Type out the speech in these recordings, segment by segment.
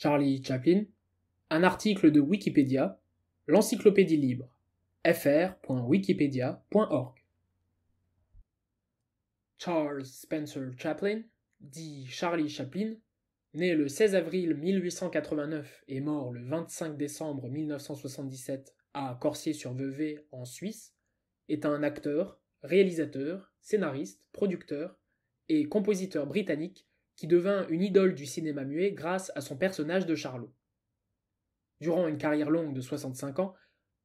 Charlie Chaplin, un article de Wikipédia, l'encyclopédie libre, fr.wikipedia.org. Charles Spencer Chaplin, dit Charlie Chaplin, né le 16 avril 1889 et mort le 25 décembre 1977 à Corsier-sur-Vevey en Suisse, est un acteur, réalisateur, scénariste, producteur et compositeur britannique qui devint une idole du cinéma muet grâce à son personnage de Charlot. Durant une carrière longue de 65 ans,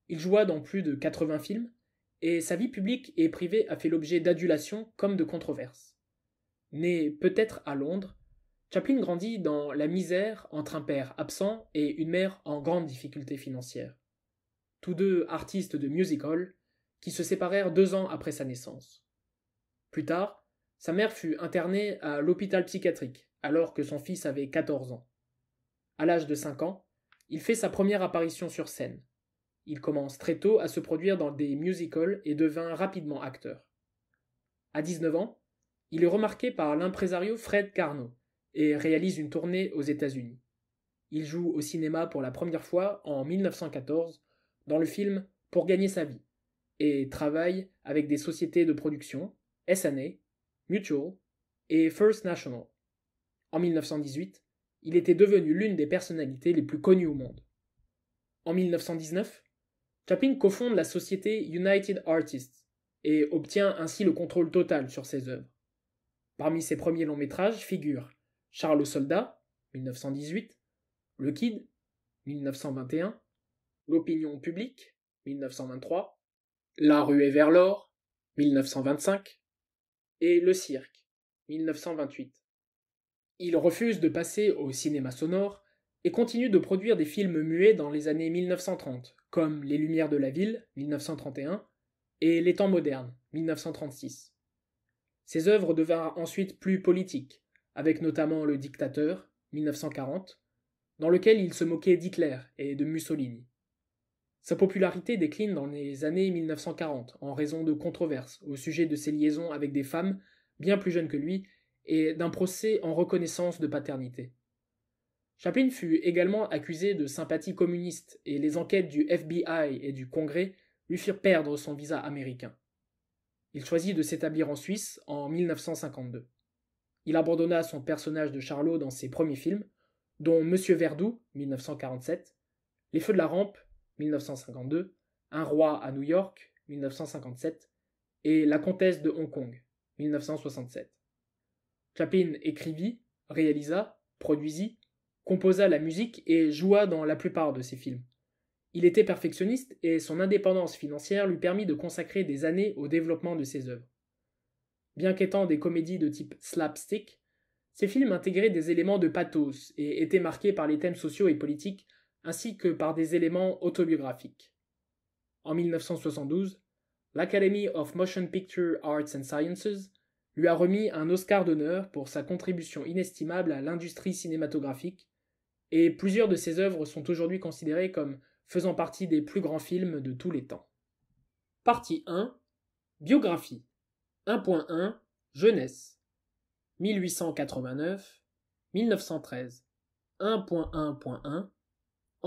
il joua dans plus de 80 films, et sa vie publique et privée a fait l'objet d'adulations comme de controverses. Né peut-être à Londres, Chaplin grandit dans la misère entre un père absent et une mère en grande difficulté financière. Tous deux artistes de music hall, qui se séparèrent deux ans après sa naissance. Plus tard, sa mère fut internée à l'hôpital psychiatrique, alors que son fils avait 14 ans. À l'âge de 5 ans, il fait sa première apparition sur scène. Il commence très tôt à se produire dans des musicals et devint rapidement acteur. À 19 ans, il est remarqué par l'imprésario Fred Carnot et réalise une tournée aux États-Unis. Il joue au cinéma pour la première fois en 1914 dans le film Pour gagner sa vie et travaille avec des sociétés de production, SNA, Mutual et First National. En 1918, il était devenu l'une des personnalités les plus connues au monde. En 1919, Chaplin cofonde la société United Artists et obtient ainsi le contrôle total sur ses œuvres. Parmi ses premiers longs métrages figurent Charles au soldat, 1918, Le Kid, 1921, L'opinion publique, 1923, La ruée vers l'or, 1925, et Le Cirque, 1928. Il refuse de passer au cinéma sonore et continue de produire des films muets dans les années 1930, comme Les Lumières de la Ville, 1931, et Les Temps modernes, 1936. Ses œuvres devinrent ensuite plus politiques, avec notamment Le Dictateur, 1940, dans lequel il se moquait d'Hitler et de Mussolini. Sa popularité décline dans les années 1940 en raison de controverses au sujet de ses liaisons avec des femmes bien plus jeunes que lui et d'un procès en reconnaissance de paternité. Chaplin fut également accusé de sympathie communiste et les enquêtes du FBI et du Congrès lui firent perdre son visa américain. Il choisit de s'établir en Suisse en 1952. Il abandonna son personnage de Charlot dans ses premiers films, dont Monsieur Verdoux, 1947, Les Feux de la Rampe, 1952, Un roi à New York, 1957, et La comtesse de Hong Kong, 1967. Chaplin écrivit, réalisa, produisit, composa la musique et joua dans la plupart de ses films. Il était perfectionniste et son indépendance financière lui permit de consacrer des années au développement de ses œuvres. Bien qu'étant des comédies de type slapstick, ses films intégraient des éléments de pathos et étaient marqués par les thèmes sociaux et politiques ainsi que par des éléments autobiographiques. En 1972, l'Academy of Motion Picture Arts and Sciences lui a remis un Oscar d'honneur pour sa contribution inestimable à l'industrie cinématographique, et plusieurs de ses œuvres sont aujourd'hui considérées comme faisant partie des plus grands films de tous les temps. Partie 1 Biographie 1.1 Jeunesse 1889 1913 1.1.1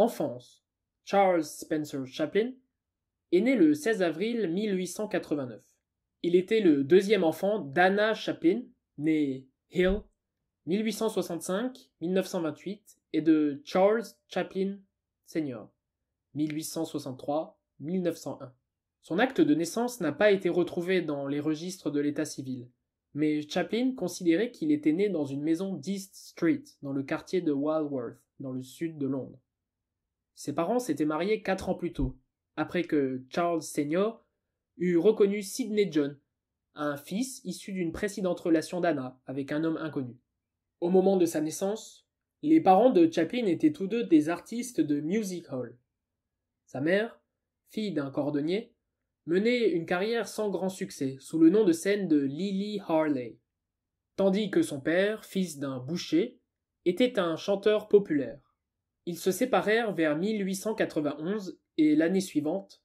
Enfance, Charles Spencer Chaplin est né le 16 avril 1889. Il était le deuxième enfant d'Anna Chaplin, née Hill, 1865-1928, et de Charles Chaplin Senior, 1863-1901. Son acte de naissance n'a pas été retrouvé dans les registres de l'état civil, mais Chaplin considérait qu'il était né dans une maison d'East Street, dans le quartier de Walworth, dans le sud de Londres. Ses parents s'étaient mariés quatre ans plus tôt, après que Charles Senior eut reconnu Sidney John, un fils issu d'une précédente relation d'Anna avec un homme inconnu. Au moment de sa naissance, les parents de Chaplin étaient tous deux des artistes de music hall. Sa mère, fille d'un cordonnier, menait une carrière sans grand succès sous le nom de scène de Lily Harley, tandis que son père, fils d'un boucher, était un chanteur populaire. Ils se séparèrent vers 1891 et l'année suivante,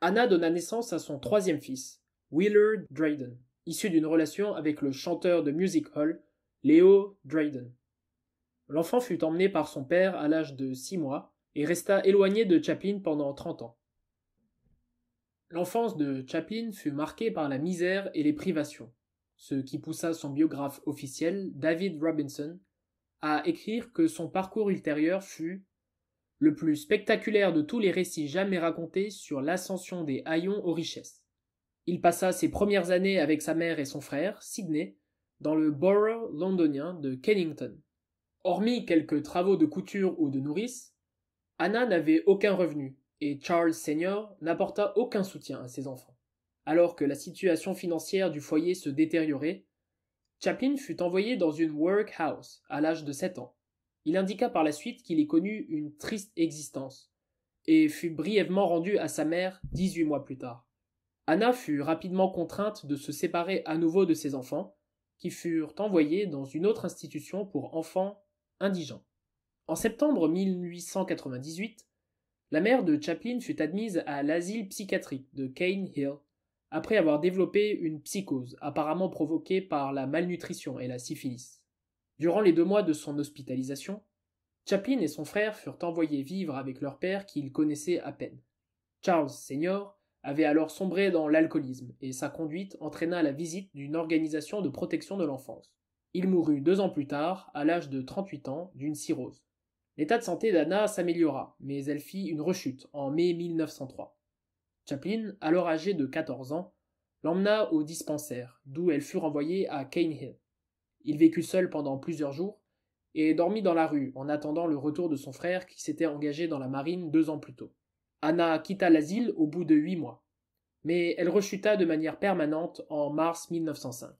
Anna donna naissance à son troisième fils, Willard Drayden, issu d'une relation avec le chanteur de music hall, Leo Drayden. L'enfant fut emmené par son père à l'âge de six mois et resta éloigné de Chaplin pendant trente ans. L'enfance de Chaplin fut marquée par la misère et les privations, ce qui poussa son biographe officiel, David Robinson, à écrire que son parcours ultérieur fut le plus spectaculaire de tous les récits jamais racontés sur l'ascension des haillons aux richesses. Il passa ses premières années avec sa mère et son frère, Sydney, dans le borough londonien de Kennington. Hormis quelques travaux de couture ou de nourrice, Anna n'avait aucun revenu et Charles Senior n'apporta aucun soutien à ses enfants. Alors que la situation financière du foyer se détériorait, Chaplin fut envoyé dans une workhouse à l'âge de 7 ans. Il indiqua par la suite qu'il y connut une triste existence, et fut brièvement rendu à sa mère 18 mois plus tard. Anna fut rapidement contrainte de se séparer à nouveau de ses enfants, qui furent envoyés dans une autre institution pour enfants indigents. En septembre 1898, la mère de Chaplin fut admise à l'asile psychiatrique de Cane Hill après avoir développé une psychose apparemment provoquée par la malnutrition et la syphilis. Durant les deux mois de son hospitalisation, Chaplin et son frère furent envoyés vivre avec leur père qu'ils connaissaient à peine. Charles Senior avait alors sombré dans l'alcoolisme et sa conduite entraîna la visite d'une organisation de protection de l'enfance. Il mourut deux ans plus tard, à l'âge de 38 ans, d'une cirrhose. L'état de santé d'Anna s'améliora, mais elle fit une rechute en mai 1903. Chaplin, alors âgé de 14 ans, l'emmena au dispensaire, d'où elle fut renvoyée à Cane Hill. Il vécut seul pendant plusieurs jours et dormit dans la rue en attendant le retour de son frère qui s'était engagé dans la marine deux ans plus tôt. Anna quitta l'asile au bout de huit mois, mais elle rechuta de manière permanente en mars 1905.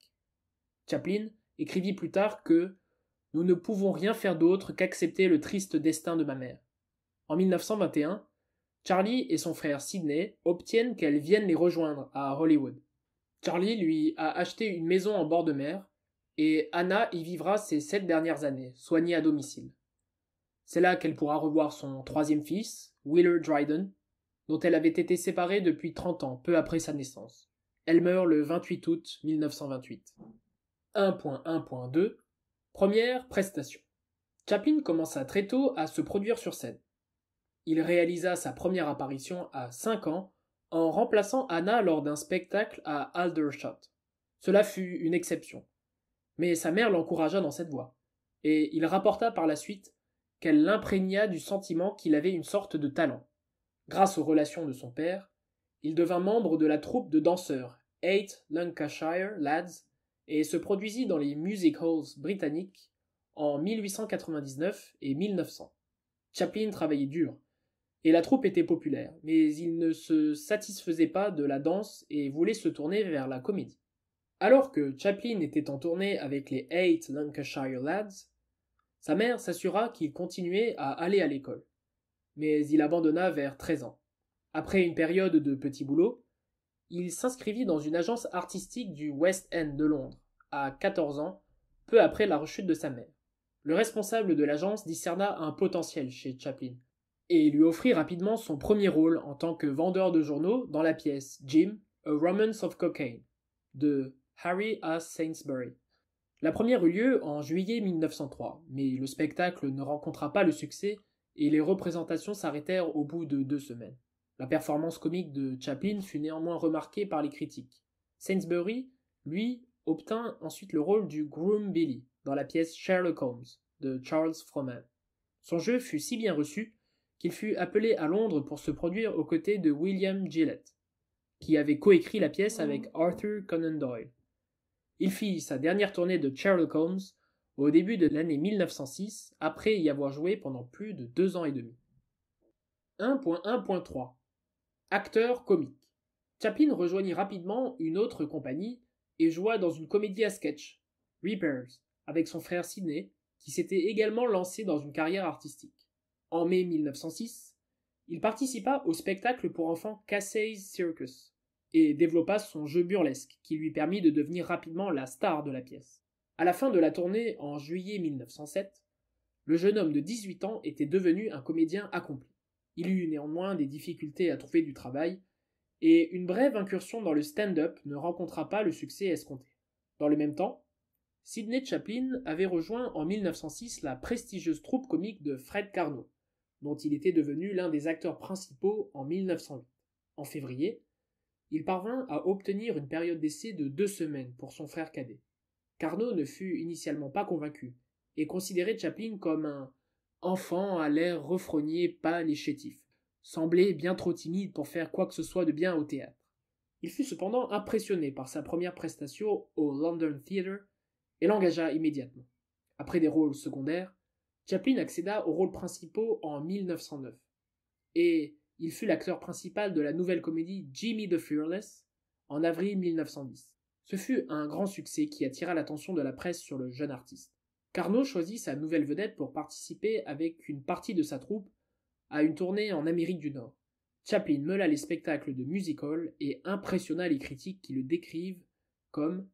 Chaplin écrivit plus tard que Nous ne pouvons rien faire d'autre qu'accepter le triste destin de ma mère. En 1921, Charlie et son frère Sidney obtiennent qu'elle vienne les rejoindre à Hollywood. Charlie lui a acheté une maison en bord de mer, et Anna y vivra ses sept dernières années, soignée à domicile. C'est là qu'elle pourra revoir son troisième fils, Willard Dryden, dont elle avait été séparée depuis 30 ans, peu après sa naissance. Elle meurt le 28 août 1928. 1.1.2 Première prestation. Chaplin commença très tôt à se produire sur scène. Il réalisa sa première apparition à 5 ans en remplaçant Anna lors d'un spectacle à Aldershot. Cela fut une exception. Mais sa mère l'encouragea dans cette voie, et il rapporta par la suite qu'elle l'imprégna du sentiment qu'il avait une sorte de talent. Grâce aux relations de son père, il devint membre de la troupe de danseurs Eight Lancashire Lads et se produisit dans les music halls britanniques en 1899 et 1900. Chaplin travaillait dur, et la troupe était populaire, mais il ne se satisfaisait pas de la danse et voulait se tourner vers la comédie. Alors que Chaplin était en tournée avec les Eight Lancashire Lads, sa mère s'assura qu'il continuait à aller à l'école. Mais il abandonna vers 13 ans. Après une période de petit boulot, il s'inscrivit dans une agence artistique du West End de Londres, à 14 ans, peu après la rechute de sa mère. Le responsable de l'agence discerna un potentiel chez Chaplin, et lui offrit rapidement son premier rôle en tant que vendeur de journaux dans la pièce Jim, A Romance of Cocaine de Harry A. Sainsbury. La première eut lieu en juillet 1903, mais le spectacle ne rencontra pas le succès et les représentations s'arrêtèrent au bout de deux semaines. La performance comique de Chaplin fut néanmoins remarquée par les critiques. Sainsbury, lui, obtint ensuite le rôle du groom Billy dans la pièce Sherlock Holmes de Charles Froman. Son jeu fut si bien reçu qu'il fut appelé à Londres pour se produire aux côtés de William Gillett, qui avait coécrit la pièce avec oh. Arthur Conan Doyle. Il fit sa dernière tournée de Sherlock Holmes au début de l'année 1906, après y avoir joué pendant plus de deux ans et demi. 1.1.3 Acteur comique Chaplin rejoignit rapidement une autre compagnie et joua dans une comédie à sketch, Reapers, avec son frère Sidney, qui s'était également lancé dans une carrière artistique. En mai 1906, il participa au spectacle pour enfants Casey's Circus et développa son jeu burlesque qui lui permit de devenir rapidement la star de la pièce. À la fin de la tournée en juillet 1907, le jeune homme de 18 ans était devenu un comédien accompli. Il eut néanmoins des difficultés à trouver du travail et une brève incursion dans le stand-up ne rencontra pas le succès escompté. Dans le même temps, Sidney Chaplin avait rejoint en 1906 la prestigieuse troupe comique de Fred Carnot, dont il était devenu l'un des acteurs principaux en 1908. En février, il parvint à obtenir une période d'essai de deux semaines pour son frère cadet. Carnot ne fut initialement pas convaincu et considérait Chaplin comme un enfant à l'air refrogné, pâle et chétif, semblait bien trop timide pour faire quoi que ce soit de bien au théâtre. Il fut cependant impressionné par sa première prestation au London Theatre et l'engagea immédiatement. Après des rôles secondaires, Chaplin accéda aux rôles principaux en 1909, et il fut l'acteur principal de la nouvelle comédie Jimmy the Fearless en avril 1910. Ce fut un grand succès qui attira l'attention de la presse sur le jeune artiste. Carnot choisit sa nouvelle vedette pour participer avec une partie de sa troupe à une tournée en Amérique du Nord. Chaplin meula les spectacles de music hall et impressionna les critiques qui le décrivent comme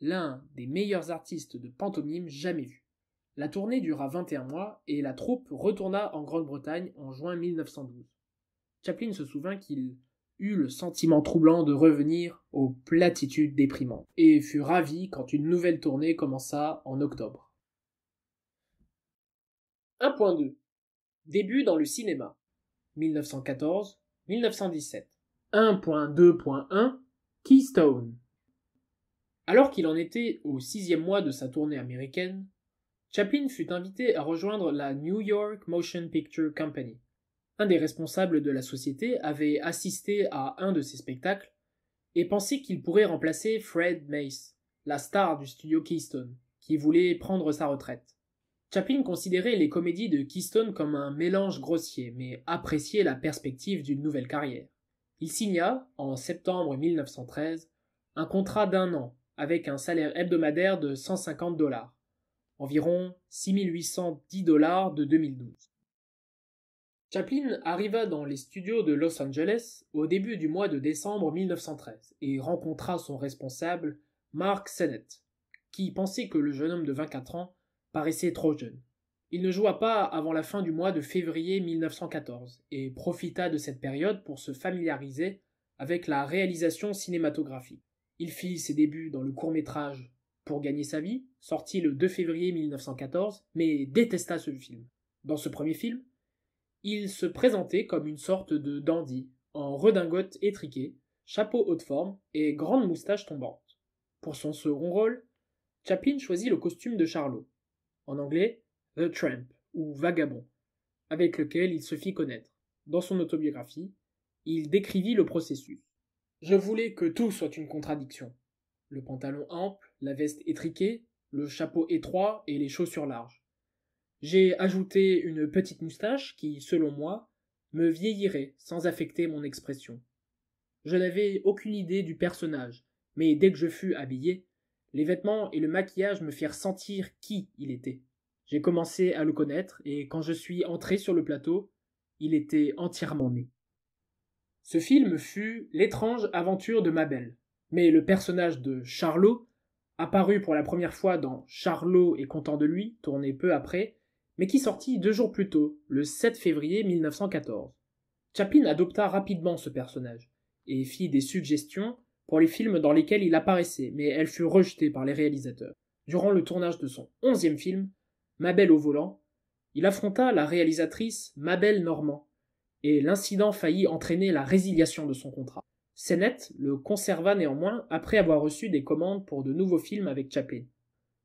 l'un des meilleurs artistes de pantomime jamais vus. La tournée dura 21 mois et la troupe retourna en Grande-Bretagne en juin 1912. Chaplin se souvint qu'il eut le sentiment troublant de revenir aux platitudes déprimantes et fut ravi quand une nouvelle tournée commença en octobre. 1.2 Début dans le cinéma 1914-1917 1.2.1 Keystone Alors qu'il en était au sixième mois de sa tournée américaine, Chaplin fut invité à rejoindre la New York Motion Picture Company. Un des responsables de la société avait assisté à un de ses spectacles et pensait qu'il pourrait remplacer Fred Mace, la star du studio Keystone, qui voulait prendre sa retraite. Chaplin considérait les comédies de Keystone comme un mélange grossier, mais appréciait la perspective d'une nouvelle carrière. Il signa, en septembre 1913, un contrat d'un an avec un salaire hebdomadaire de 150 dollars environ 6810 dollars de 2012. Chaplin arriva dans les studios de Los Angeles au début du mois de décembre 1913 et rencontra son responsable, Mark Sennett, qui pensait que le jeune homme de 24 ans paraissait trop jeune. Il ne joua pas avant la fin du mois de février 1914 et profita de cette période pour se familiariser avec la réalisation cinématographique. Il fit ses débuts dans le court-métrage pour gagner sa vie, sorti le 2 février 1914, mais détesta ce film. Dans ce premier film, il se présentait comme une sorte de dandy, en redingote étriquée, chapeau haute forme et grande moustache tombante. Pour son second rôle, Chaplin choisit le costume de Charlot, en anglais The Tramp ou Vagabond, avec lequel il se fit connaître. Dans son autobiographie, il décrivit le processus. Je voulais que tout soit une contradiction. Le pantalon ample, la veste étriquée, le chapeau étroit et les chaussures larges. J'ai ajouté une petite moustache qui, selon moi, me vieillirait sans affecter mon expression. Je n'avais aucune idée du personnage, mais dès que je fus habillé, les vêtements et le maquillage me firent sentir qui il était. J'ai commencé à le connaître, et quand je suis entré sur le plateau, il était entièrement né. Ce film fut L'étrange aventure de Mabel, mais le personnage de Charlot apparu pour la première fois dans Charlot est content de lui, tourné peu après, mais qui sortit deux jours plus tôt, le 7 février 1914. Chaplin adopta rapidement ce personnage, et fit des suggestions pour les films dans lesquels il apparaissait, mais elle fut rejetée par les réalisateurs. Durant le tournage de son onzième film, Mabel au volant, il affronta la réalisatrice Mabel Normand, et l'incident faillit entraîner la résiliation de son contrat. Sennett le conserva néanmoins après avoir reçu des commandes pour de nouveaux films avec Chaplin.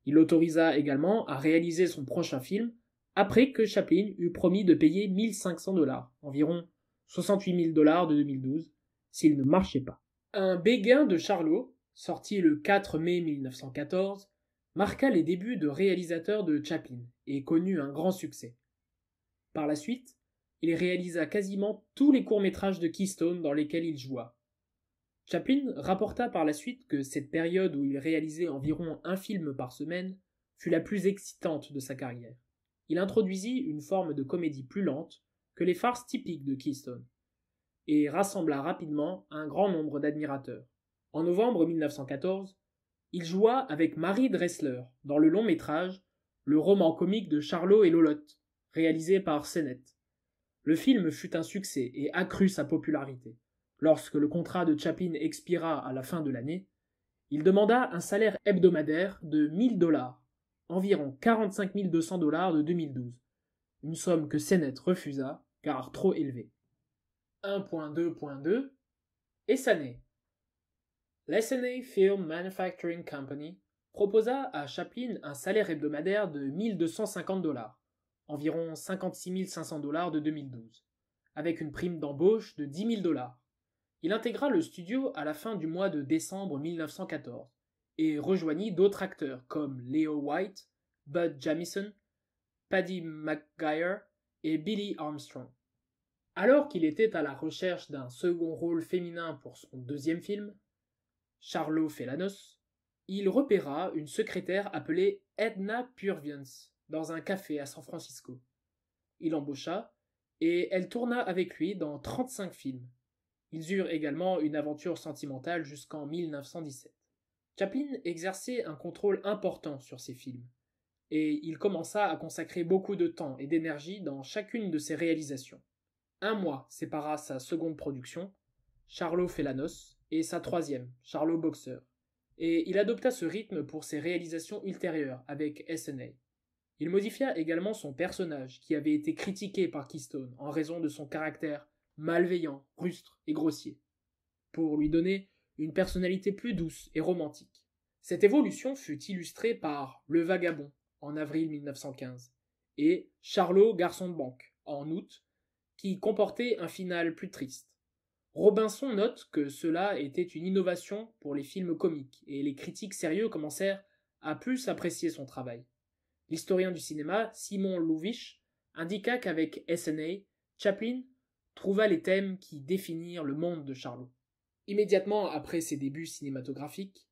Il l'autorisa également à réaliser son prochain film après que Chaplin eut promis de payer 1500 dollars, environ 68 000 dollars de 2012, s'il ne marchait pas. Un béguin de Charlot, sorti le 4 mai 1914, marqua les débuts de réalisateur de Chaplin et connut un grand succès. Par la suite, il réalisa quasiment tous les courts-métrages de Keystone dans lesquels il joua, Chaplin rapporta par la suite que cette période où il réalisait environ un film par semaine fut la plus excitante de sa carrière. Il introduisit une forme de comédie plus lente que les farces typiques de Keystone et rassembla rapidement un grand nombre d'admirateurs. En novembre 1914, il joua avec Marie Dressler dans le long métrage Le roman comique de Charlot et Lolotte, réalisé par Sennett. Le film fut un succès et accrut sa popularité. Lorsque le contrat de Chaplin expira à la fin de l'année, il demanda un salaire hebdomadaire de 1000 dollars, environ 45 200 dollars de 2012, une somme que Sennett refusa car trop élevée. 1.2.2 Essanay L'SNA Film Manufacturing Company proposa à Chaplin un salaire hebdomadaire de 1250 dollars, environ 56 500 dollars de 2012, avec une prime d'embauche de 10 000 dollars. Il intégra le studio à la fin du mois de décembre 1914 et rejoignit d'autres acteurs comme Leo White, Bud Jamison, Paddy McGuire et Billy Armstrong. Alors qu'il était à la recherche d'un second rôle féminin pour son deuxième film, Charlot Felanos, il repéra une secrétaire appelée Edna Purviance dans un café à San Francisco. Il embaucha et elle tourna avec lui dans 35 films, ils eurent également une aventure sentimentale jusqu'en 1917. Chaplin exerçait un contrôle important sur ses films, et il commença à consacrer beaucoup de temps et d'énergie dans chacune de ses réalisations. Un mois sépara sa seconde production, Charlot fait et sa troisième, Charlot Boxeur, et il adopta ce rythme pour ses réalisations ultérieures avec SNA. Il modifia également son personnage, qui avait été critiqué par Keystone en raison de son caractère malveillant, rustre et grossier, pour lui donner une personnalité plus douce et romantique. Cette évolution fut illustrée par Le Vagabond en avril 1915 et Charlot Garçon de Banque en août, qui comportait un final plus triste. Robinson note que cela était une innovation pour les films comiques et les critiques sérieux commencèrent à plus apprécier son travail. L'historien du cinéma Simon Louvich indiqua qu'avec SNA, Chaplin trouva les thèmes qui définirent le monde de Charlot. Immédiatement après ses débuts cinématographiques,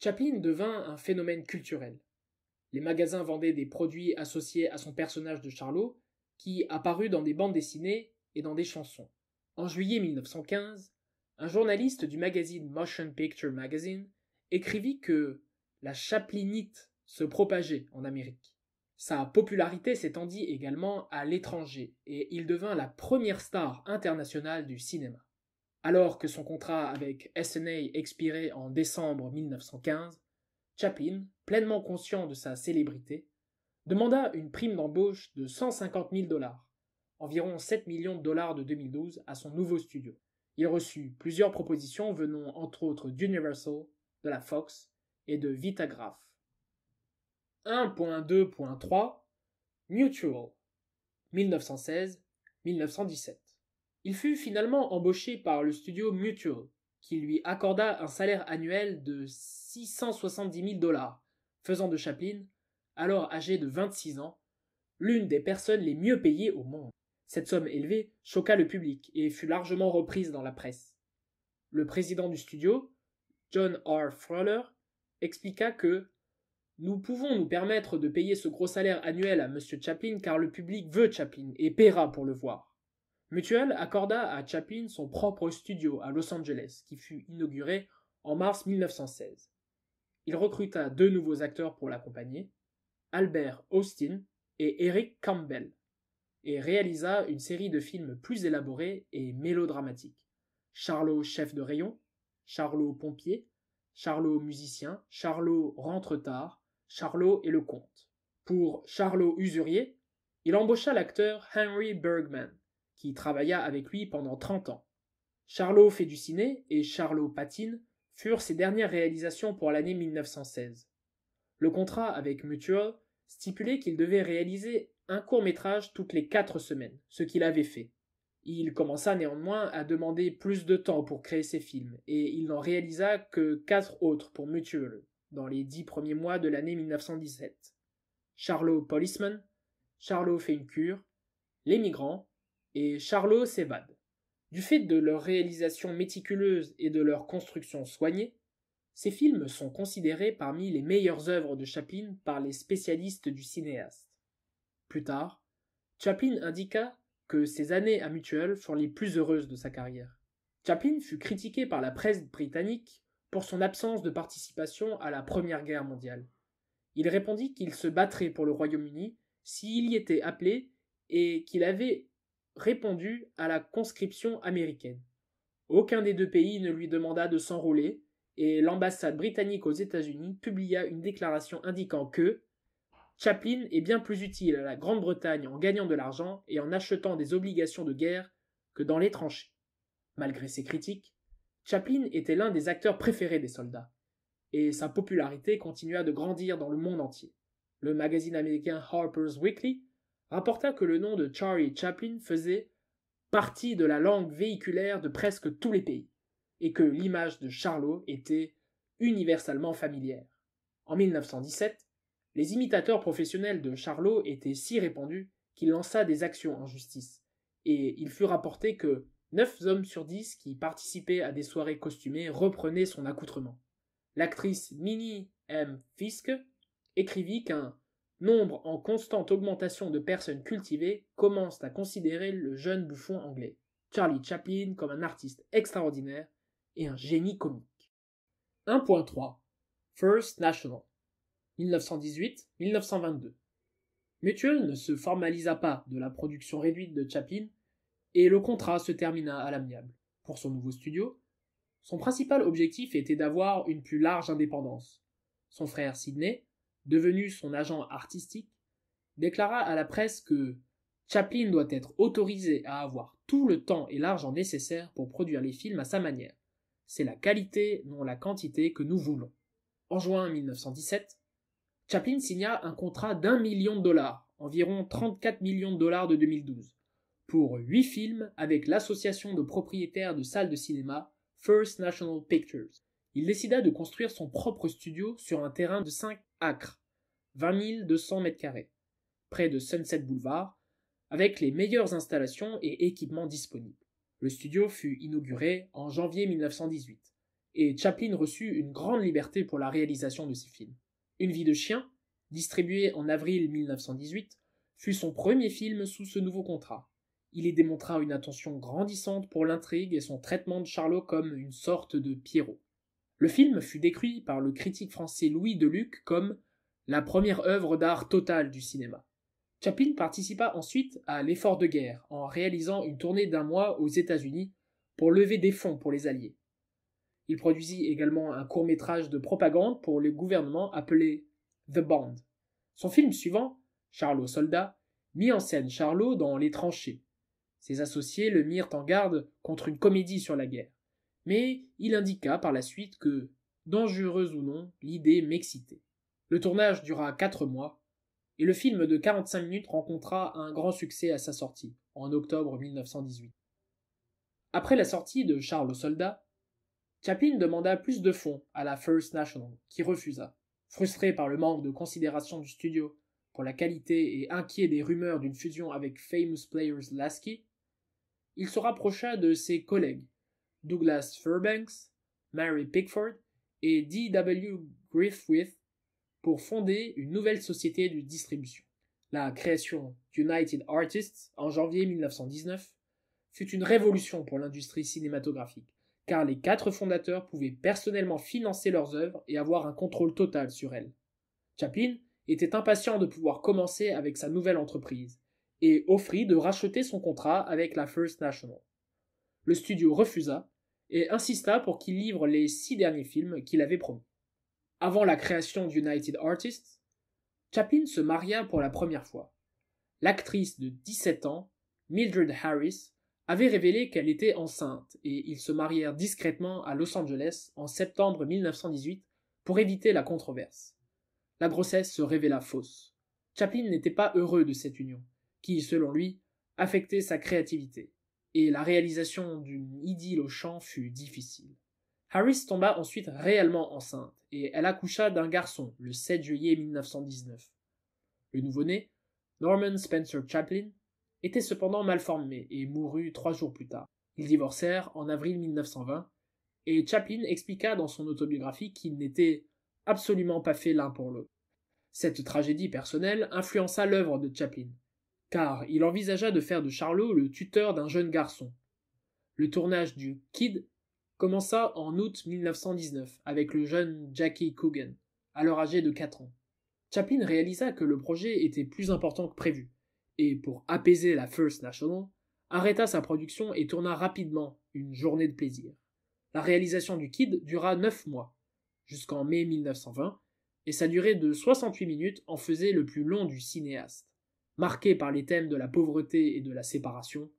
Chaplin devint un phénomène culturel. Les magasins vendaient des produits associés à son personnage de Charlot, qui apparut dans des bandes dessinées et dans des chansons. En juillet 1915, un journaliste du magazine Motion Picture Magazine écrivit que la chaplinite se propageait en Amérique. Sa popularité s'étendit également à l'étranger et il devint la première star internationale du cinéma. Alors que son contrat avec SNA expirait en décembre 1915, Chaplin, pleinement conscient de sa célébrité, demanda une prime d'embauche de 150 000 dollars, environ 7 millions de dollars de 2012, à son nouveau studio. Il reçut plusieurs propositions venant entre autres d'Universal, de la Fox et de Vitagraph. 1.2.3 Mutual 1916-1917. Il fut finalement embauché par le studio Mutual, qui lui accorda un salaire annuel de 670 000 dollars, faisant de Chaplin, alors âgé de 26 ans, l'une des personnes les mieux payées au monde. Cette somme élevée choqua le public et fut largement reprise dans la presse. Le président du studio, John R. Froller, expliqua que nous pouvons nous permettre de payer ce gros salaire annuel à M. Chaplin car le public veut Chaplin et paiera pour le voir. Mutual accorda à Chaplin son propre studio à Los Angeles, qui fut inauguré en mars 1916. Il recruta deux nouveaux acteurs pour l'accompagner, Albert Austin et Eric Campbell, et réalisa une série de films plus élaborés et mélodramatiques. Charlot chef de rayon, Charlot pompier, Charlot musicien, Charlot rentre tard, Charlot et le comte. Pour Charlot usurier, il embaucha l'acteur Henry Bergman, qui travailla avec lui pendant 30 ans. Charlot fait du ciné et Charlot patine furent ses dernières réalisations pour l'année 1916. Le contrat avec Mutual stipulait qu'il devait réaliser un court métrage toutes les quatre semaines, ce qu'il avait fait. Il commença néanmoins à demander plus de temps pour créer ses films, et il n'en réalisa que quatre autres pour Mutual, dans les dix premiers mois de l'année 1917. Charlot Policeman, Charlot fait une cure, Les migrants et Charlot s'évade. Du fait de leur réalisation méticuleuse et de leur construction soignée, ces films sont considérés parmi les meilleures œuvres de Chaplin par les spécialistes du cinéaste. Plus tard, Chaplin indiqua que ses années à Mutuel furent les plus heureuses de sa carrière. Chaplin fut critiqué par la presse britannique pour son absence de participation à la Première Guerre mondiale. Il répondit qu'il se battrait pour le Royaume-Uni s'il y était appelé et qu'il avait répondu à la conscription américaine. Aucun des deux pays ne lui demanda de s'enrôler, et l'ambassade britannique aux États-Unis publia une déclaration indiquant que Chaplin est bien plus utile à la Grande-Bretagne en gagnant de l'argent et en achetant des obligations de guerre que dans les tranchées. Malgré ses critiques, Chaplin était l'un des acteurs préférés des soldats, et sa popularité continua de grandir dans le monde entier. Le magazine américain Harper's Weekly rapporta que le nom de Charlie Chaplin faisait partie de la langue véhiculaire de presque tous les pays, et que l'image de Charlot était universellement familière. En 1917, les imitateurs professionnels de Charlot étaient si répandus qu'il lança des actions en justice, et il fut rapporté que Neuf hommes sur dix qui participaient à des soirées costumées reprenaient son accoutrement. L'actrice Minnie M. Fiske écrivit qu'un nombre en constante augmentation de personnes cultivées commence à considérer le jeune bouffon anglais, Charlie Chaplin, comme un artiste extraordinaire et un génie comique. 1.3 First National 1918-1922 Mutual ne se formalisa pas de la production réduite de Chaplin, et le contrat se termina à l'amiable. Pour son nouveau studio, son principal objectif était d'avoir une plus large indépendance. Son frère Sidney, devenu son agent artistique, déclara à la presse que Chaplin doit être autorisé à avoir tout le temps et l'argent nécessaire pour produire les films à sa manière. C'est la qualité, non la quantité, que nous voulons. En juin 1917, Chaplin signa un contrat d'un million de dollars, environ 34 millions de dollars de 2012, pour 8 films avec l'association de propriétaires de salles de cinéma First National Pictures. Il décida de construire son propre studio sur un terrain de 5 acres, 20 200 mètres carrés, près de Sunset Boulevard, avec les meilleures installations et équipements disponibles. Le studio fut inauguré en janvier 1918, et Chaplin reçut une grande liberté pour la réalisation de ses films. Une vie de chien, distribuée en avril 1918, fut son premier film sous ce nouveau contrat, il y démontra une attention grandissante pour l'intrigue et son traitement de Charlot comme une sorte de Pierrot. Le film fut décrit par le critique français Louis Deluc comme la première œuvre d'art totale du cinéma. Chaplin participa ensuite à l'effort de guerre en réalisant une tournée d'un mois aux États-Unis pour lever des fonds pour les Alliés. Il produisit également un court métrage de propagande pour le gouvernement appelé The Band. Son film suivant, Charlot Soldat, mit en scène Charlot dans les tranchées, ses associés le mirent en garde contre une comédie sur la guerre. Mais il indiqua par la suite que, dangereuse ou non, l'idée m'excitait. Le tournage dura quatre mois, et le film de 45 minutes rencontra un grand succès à sa sortie, en octobre 1918. Après la sortie de Charles soldat, Chaplin demanda plus de fonds à la First National, qui refusa. Frustré par le manque de considération du studio pour la qualité et inquiet des rumeurs d'une fusion avec Famous Players Lasky, il se rapprocha de ses collègues Douglas Fairbanks, Mary Pickford et D.W. Griffith pour fonder une nouvelle société de distribution. La création United Artists en janvier 1919 fut une révolution pour l'industrie cinématographique, car les quatre fondateurs pouvaient personnellement financer leurs œuvres et avoir un contrôle total sur elles. Chaplin était impatient de pouvoir commencer avec sa nouvelle entreprise, et offrit de racheter son contrat avec la First National. Le studio refusa et insista pour qu'il livre les six derniers films qu'il avait promis. Avant la création d'United Artists, Chaplin se maria pour la première fois. L'actrice de 17 ans, Mildred Harris, avait révélé qu'elle était enceinte et ils se marièrent discrètement à Los Angeles en septembre 1918 pour éviter la controverse. La grossesse se révéla fausse. Chaplin n'était pas heureux de cette union qui, selon lui, affectait sa créativité, et la réalisation d'une idylle au champ fut difficile. Harris tomba ensuite réellement enceinte, et elle accoucha d'un garçon le 7 juillet 1919. Le nouveau-né, Norman Spencer Chaplin, était cependant mal formé et mourut trois jours plus tard. Ils divorcèrent en avril 1920, et Chaplin expliqua dans son autobiographie qu'ils n'étaient absolument pas faits l'un pour l'autre. Cette tragédie personnelle influença l'œuvre de Chaplin, car il envisagea de faire de Charlot le tuteur d'un jeune garçon. Le tournage du Kid commença en août 1919 avec le jeune Jackie Coogan, alors âgé de 4 ans. Chaplin réalisa que le projet était plus important que prévu, et pour apaiser la First National, arrêta sa production et tourna rapidement une journée de plaisir. La réalisation du Kid dura 9 mois, jusqu'en mai 1920, et sa durée de 68 minutes en faisait le plus long du cinéaste marqué par les thèmes de la pauvreté et de la séparation,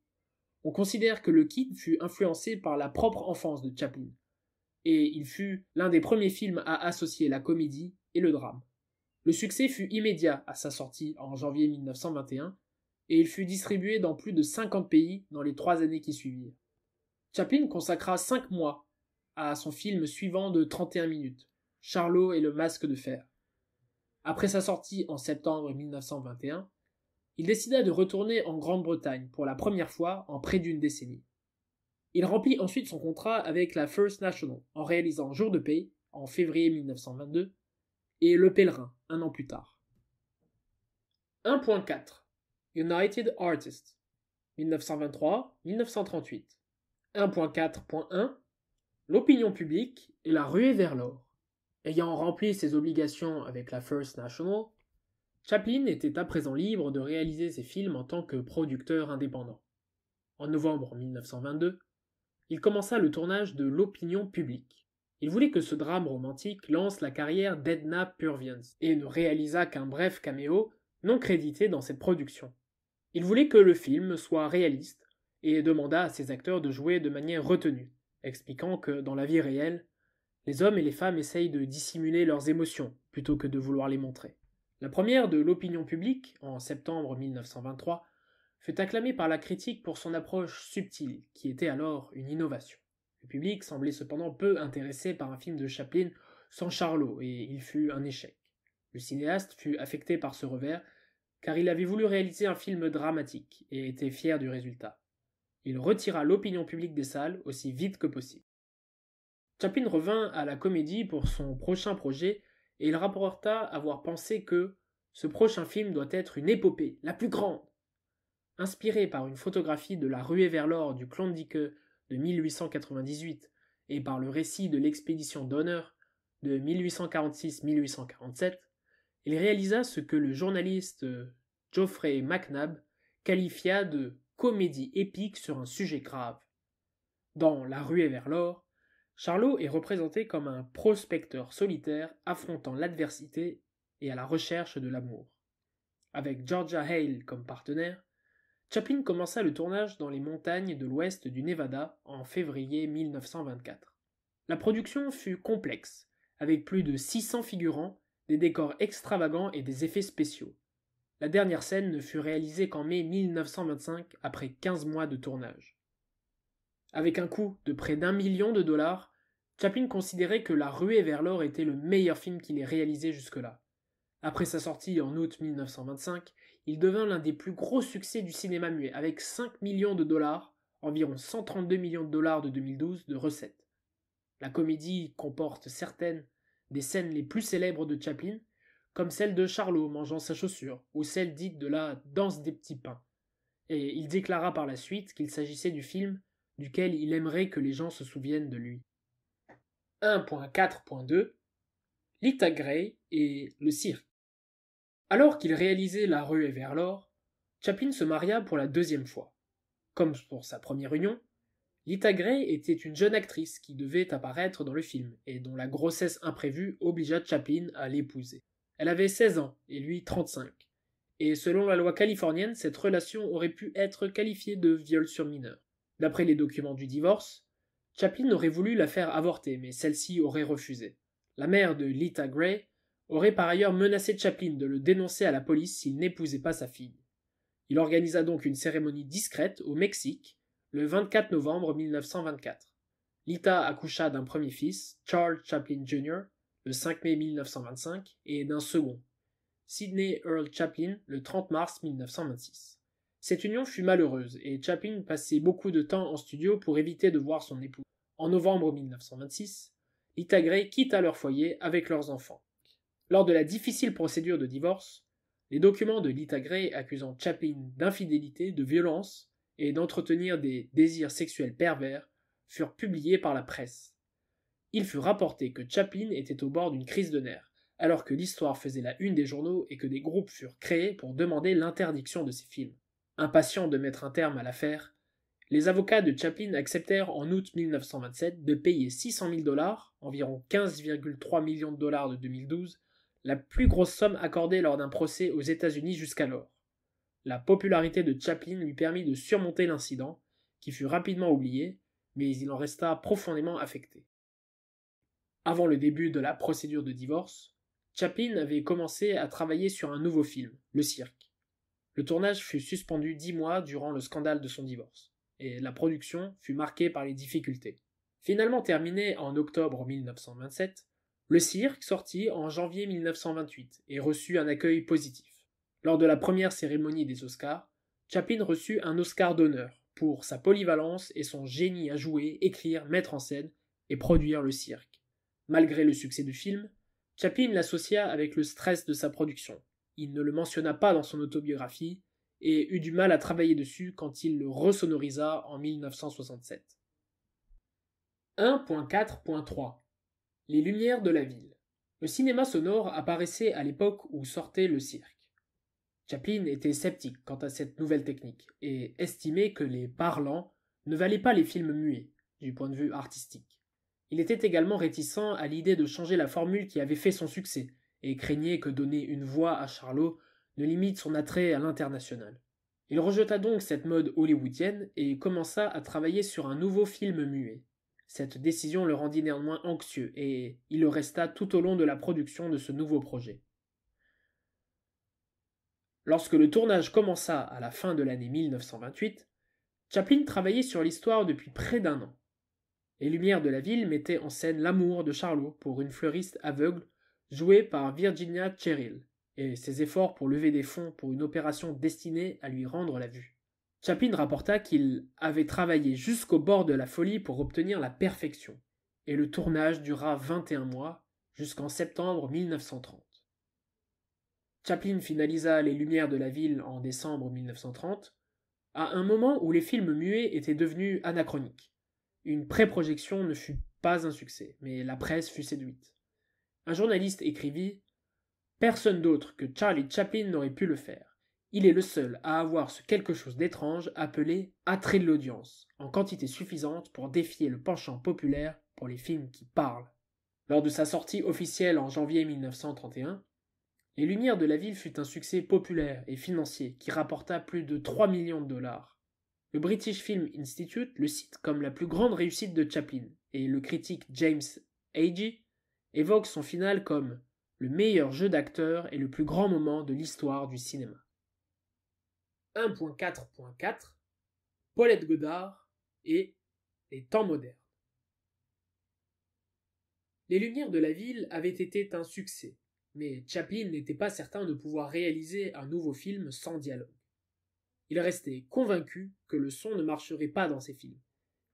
on considère que le Kid fut influencé par la propre enfance de Chaplin, et il fut l'un des premiers films à associer la comédie et le drame. Le succès fut immédiat à sa sortie en janvier 1921, et il fut distribué dans plus de 50 pays dans les trois années qui suivirent. Chaplin consacra cinq mois à son film suivant de 31 minutes, Charlot et le masque de fer. Après sa sortie en septembre 1921, il décida de retourner en Grande-Bretagne pour la première fois en près d'une décennie. Il remplit ensuite son contrat avec la First National en réalisant Jour de paix en février 1922 et Le Pèlerin un an plus tard. 1.4 United Artists 1923-1938 1.4.1 L'opinion publique et la ruée vers l'or. Ayant rempli ses obligations avec la First National, Chaplin était à présent libre de réaliser ses films en tant que producteur indépendant. En novembre 1922, il commença le tournage de L'opinion publique. Il voulait que ce drame romantique lance la carrière d'Edna Purviance et ne réalisa qu'un bref caméo non crédité dans cette production. Il voulait que le film soit réaliste et demanda à ses acteurs de jouer de manière retenue, expliquant que dans la vie réelle, les hommes et les femmes essayent de dissimuler leurs émotions plutôt que de vouloir les montrer. La première de l'opinion publique, en septembre 1923, fut acclamée par la critique pour son approche subtile, qui était alors une innovation. Le public semblait cependant peu intéressé par un film de Chaplin sans Charlot, et il fut un échec. Le cinéaste fut affecté par ce revers, car il avait voulu réaliser un film dramatique, et était fier du résultat. Il retira l'opinion publique des salles aussi vite que possible. Chaplin revint à la comédie pour son prochain projet et il rapporta avoir pensé que ce prochain film doit être une épopée, la plus grande. Inspiré par une photographie de la ruée vers l'or du Klondike de 1898 et par le récit de l'expédition d'honneur de 1846-1847, il réalisa ce que le journaliste euh, Geoffrey MacNab qualifia de comédie épique sur un sujet grave. Dans La ruée vers l'or, Charlot est représenté comme un prospecteur solitaire affrontant l'adversité et à la recherche de l'amour. Avec Georgia Hale comme partenaire, Chaplin commença le tournage dans les montagnes de l'ouest du Nevada en février 1924. La production fut complexe, avec plus de 600 figurants, des décors extravagants et des effets spéciaux. La dernière scène ne fut réalisée qu'en mai 1925 après 15 mois de tournage. Avec un coût de près d'un million de dollars, Chaplin considérait que La ruée vers l'or était le meilleur film qu'il ait réalisé jusque-là. Après sa sortie en août 1925, il devint l'un des plus gros succès du cinéma muet avec 5 millions de dollars, environ 132 millions de dollars de 2012 de recettes. La comédie comporte certaines des scènes les plus célèbres de Chaplin, comme celle de Charlot mangeant sa chaussure ou celle dite de la danse des petits pains. Et il déclara par la suite qu'il s'agissait du film duquel il aimerait que les gens se souviennent de lui. 1.4.2 Lita Gray et le cirque. Alors qu'il réalisait La rue et vers l'or, Chaplin se maria pour la deuxième fois. Comme pour sa première union, Lita Gray était une jeune actrice qui devait apparaître dans le film et dont la grossesse imprévue obligea Chaplin à l'épouser. Elle avait 16 ans et lui 35. Et selon la loi californienne, cette relation aurait pu être qualifiée de viol sur mineur. D'après les documents du divorce, Chaplin aurait voulu la faire avorter, mais celle-ci aurait refusé. La mère de Lita Gray aurait par ailleurs menacé Chaplin de le dénoncer à la police s'il n'épousait pas sa fille. Il organisa donc une cérémonie discrète au Mexique le 24 novembre 1924. Lita accoucha d'un premier fils, Charles Chaplin Jr., le 5 mai 1925, et d'un second, Sidney Earl Chaplin, le 30 mars 1926. Cette union fut malheureuse et Chaplin passait beaucoup de temps en studio pour éviter de voir son épouse. En novembre 1926, Lita Gray quitta leur foyer avec leurs enfants. Lors de la difficile procédure de divorce, les documents de Lita Gray accusant Chaplin d'infidélité, de violence et d'entretenir des désirs sexuels pervers furent publiés par la presse. Il fut rapporté que Chaplin était au bord d'une crise de nerfs, alors que l'histoire faisait la une des journaux et que des groupes furent créés pour demander l'interdiction de ses films. Impatients de mettre un terme à l'affaire, les avocats de Chaplin acceptèrent en août 1927 de payer 600 000 dollars, environ 15,3 millions de dollars de 2012, la plus grosse somme accordée lors d'un procès aux États-Unis jusqu'alors. La popularité de Chaplin lui permit de surmonter l'incident, qui fut rapidement oublié, mais il en resta profondément affecté. Avant le début de la procédure de divorce, Chaplin avait commencé à travailler sur un nouveau film, Le Cirque. Le tournage fut suspendu dix mois durant le scandale de son divorce, et la production fut marquée par les difficultés. Finalement terminé en octobre 1927, le cirque sortit en janvier 1928 et reçut un accueil positif. Lors de la première cérémonie des Oscars, Chaplin reçut un Oscar d'honneur pour sa polyvalence et son génie à jouer, écrire, mettre en scène et produire le cirque. Malgré le succès du film, Chaplin l'associa avec le stress de sa production, il ne le mentionna pas dans son autobiographie et eut du mal à travailler dessus quand il le ressonorisa en 1967. 1.4.3 Les lumières de la ville. Le cinéma sonore apparaissait à l'époque où sortait le cirque. Chaplin était sceptique quant à cette nouvelle technique et estimait que les parlants ne valaient pas les films muets du point de vue artistique. Il était également réticent à l'idée de changer la formule qui avait fait son succès et craignait que donner une voix à Charlot ne limite son attrait à l'international. Il rejeta donc cette mode hollywoodienne et commença à travailler sur un nouveau film muet. Cette décision le rendit néanmoins anxieux et il le resta tout au long de la production de ce nouveau projet. Lorsque le tournage commença à la fin de l'année 1928, Chaplin travaillait sur l'histoire depuis près d'un an. Les lumières de la ville mettaient en scène l'amour de Charlot pour une fleuriste aveugle joué par Virginia Cheryl, et ses efforts pour lever des fonds pour une opération destinée à lui rendre la vue. Chaplin rapporta qu'il avait travaillé jusqu'au bord de la folie pour obtenir la perfection, et le tournage dura 21 mois, jusqu'en septembre 1930. Chaplin finalisa Les Lumières de la Ville en décembre 1930, à un moment où les films muets étaient devenus anachroniques. Une pré-projection ne fut pas un succès, mais la presse fut séduite un journaliste écrivit Personne d'autre que Charlie Chaplin n'aurait pu le faire. Il est le seul à avoir ce quelque chose d'étrange appelé attrait de l'audience, en quantité suffisante pour défier le penchant populaire pour les films qui parlent. Lors de sa sortie officielle en janvier 1931, Les Lumières de la ville fut un succès populaire et financier qui rapporta plus de 3 millions de dollars. Le British Film Institute le cite comme la plus grande réussite de Chaplin, et le critique James Agee évoque son final comme le meilleur jeu d'acteur et le plus grand moment de l'histoire du cinéma. 1.4.4 Paulette Godard et les temps modernes. Les Lumières de la ville avaient été un succès, mais Chaplin n'était pas certain de pouvoir réaliser un nouveau film sans dialogue. Il restait convaincu que le son ne marcherait pas dans ses films,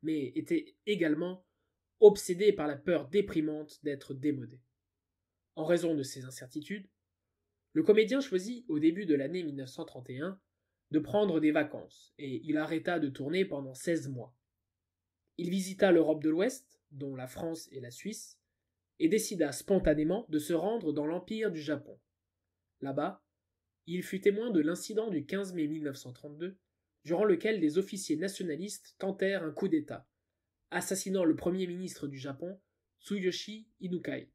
mais était également obsédé par la peur déprimante d'être démodé. En raison de ces incertitudes, le comédien choisit au début de l'année 1931 de prendre des vacances et il arrêta de tourner pendant 16 mois. Il visita l'Europe de l'Ouest, dont la France et la Suisse, et décida spontanément de se rendre dans l'Empire du Japon. Là-bas, il fut témoin de l'incident du 15 mai 1932, durant lequel des officiers nationalistes tentèrent un coup d'État, assassinant le premier ministre du Japon, Tsuyoshi Inukai.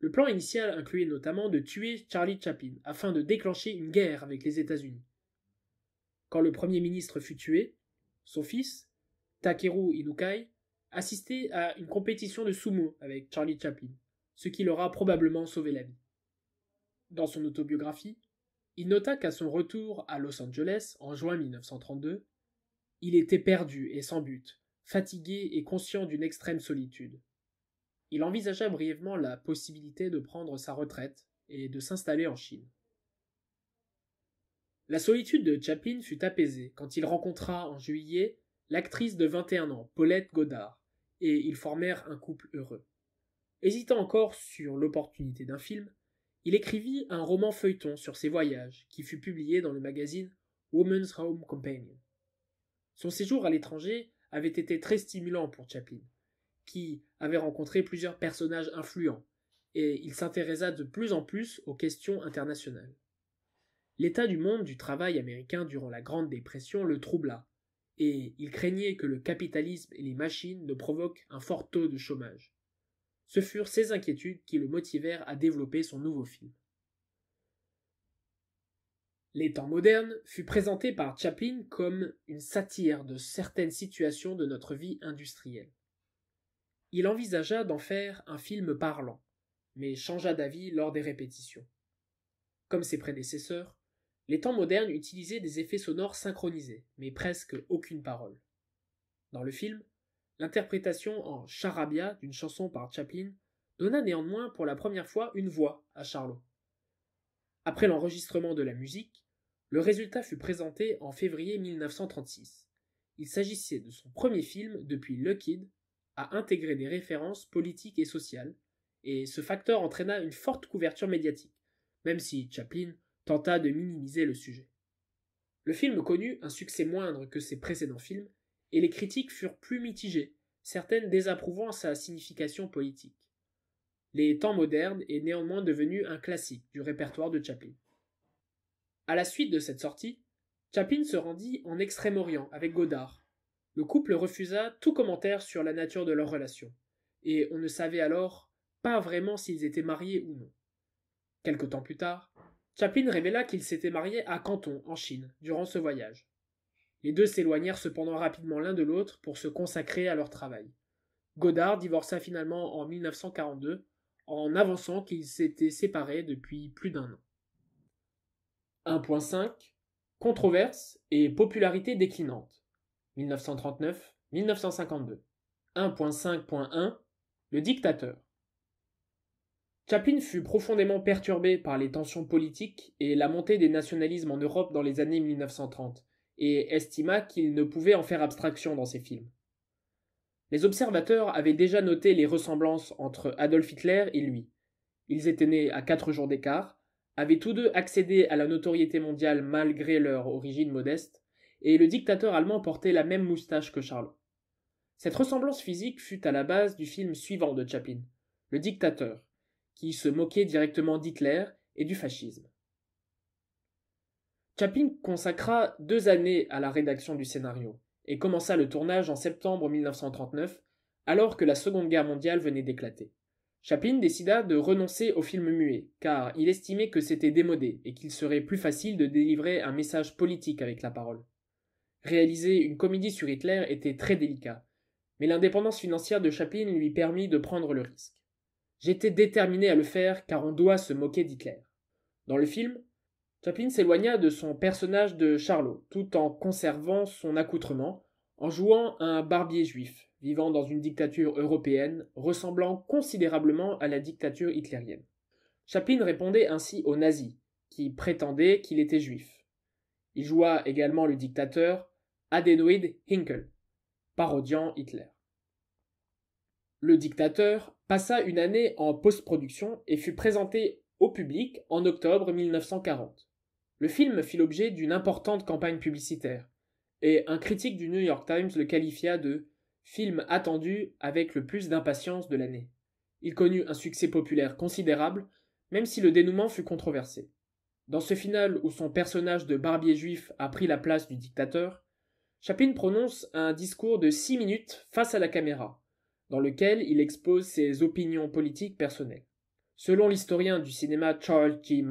Le plan initial incluait notamment de tuer Charlie Chaplin afin de déclencher une guerre avec les États-Unis. Quand le premier ministre fut tué, son fils, Takeru Inukai, assistait à une compétition de sumo avec Charlie Chaplin, ce qui l'aura probablement sauvé la vie. Dans son autobiographie, il nota qu'à son retour à Los Angeles en juin 1932, il était perdu et sans but, fatigué et conscient d'une extrême solitude. Il envisagea brièvement la possibilité de prendre sa retraite et de s'installer en Chine. La solitude de Chaplin fut apaisée quand il rencontra en juillet l'actrice de 21 ans, Paulette Godard, et ils formèrent un couple heureux. Hésitant encore sur l'opportunité d'un film, il écrivit un roman feuilleton sur ses voyages qui fut publié dans le magazine Woman's Home Companion. Son séjour à l'étranger avait été très stimulant pour Chaplin, qui avait rencontré plusieurs personnages influents, et il s'intéressa de plus en plus aux questions internationales. L'état du monde du travail américain durant la Grande Dépression le troubla, et il craignait que le capitalisme et les machines ne provoquent un fort taux de chômage. Ce furent ces inquiétudes qui le motivèrent à développer son nouveau film. Les temps modernes fut présenté par Chaplin comme une satire de certaines situations de notre vie industrielle. Il envisagea d'en faire un film parlant, mais changea d'avis lors des répétitions. Comme ses prédécesseurs, les temps modernes utilisaient des effets sonores synchronisés, mais presque aucune parole. Dans le film, l'interprétation en charabia d'une chanson par Chaplin donna néanmoins pour la première fois une voix à Charlot. Après l'enregistrement de la musique, le résultat fut présenté en février 1936. Il s'agissait de son premier film depuis Le Kid à intégrer des références politiques et sociales, et ce facteur entraîna une forte couverture médiatique, même si Chaplin tenta de minimiser le sujet. Le film connut un succès moindre que ses précédents films, et les critiques furent plus mitigées, certaines désapprouvant sa signification politique les temps modernes est néanmoins devenu un classique du répertoire de Chaplin. À la suite de cette sortie, Chaplin se rendit en Extrême-Orient avec Godard. Le couple refusa tout commentaire sur la nature de leur relation, et on ne savait alors pas vraiment s'ils étaient mariés ou non. Quelque temps plus tard, Chaplin révéla qu'il s'était marié à Canton, en Chine, durant ce voyage. Les deux s'éloignèrent cependant rapidement l'un de l'autre pour se consacrer à leur travail. Godard divorça finalement en 1942 en avançant qu'ils s'étaient séparés depuis plus d'un an. 1.5 Controverse et popularité déclinante 1939-1952 1.5.1 Le dictateur Chaplin fut profondément perturbé par les tensions politiques et la montée des nationalismes en Europe dans les années 1930, et estima qu'il ne pouvait en faire abstraction dans ses films. Les observateurs avaient déjà noté les ressemblances entre Adolf Hitler et lui. Ils étaient nés à quatre jours d'écart, avaient tous deux accédé à la notoriété mondiale malgré leur origine modeste, et le dictateur allemand portait la même moustache que Charlot. Cette ressemblance physique fut à la base du film suivant de Chaplin, Le dictateur, qui se moquait directement d'Hitler et du fascisme. Chaplin consacra deux années à la rédaction du scénario et commença le tournage en septembre 1939, alors que la Seconde Guerre mondiale venait d'éclater. Chaplin décida de renoncer au film muet, car il estimait que c'était démodé et qu'il serait plus facile de délivrer un message politique avec la parole. Réaliser une comédie sur Hitler était très délicat, mais l'indépendance financière de Chaplin lui permit de prendre le risque. J'étais déterminé à le faire car on doit se moquer d'Hitler. Dans le film, Chaplin s'éloigna de son personnage de Charlot, tout en conservant son accoutrement, en jouant un barbier juif, vivant dans une dictature européenne ressemblant considérablement à la dictature hitlérienne. Chaplin répondait ainsi aux nazis, qui prétendaient qu'il était juif. Il joua également le dictateur Adenoid Hinkel, parodiant Hitler. Le dictateur passa une année en post-production et fut présenté au public en octobre 1940. Le film fit l'objet d'une importante campagne publicitaire, et un critique du New York Times le qualifia de film attendu avec le plus d'impatience de l'année. Il connut un succès populaire considérable, même si le dénouement fut controversé. Dans ce final où son personnage de barbier juif a pris la place du dictateur, Chaplin prononce un discours de six minutes face à la caméra, dans lequel il expose ses opinions politiques personnelles. Selon l'historien du cinéma Charles G.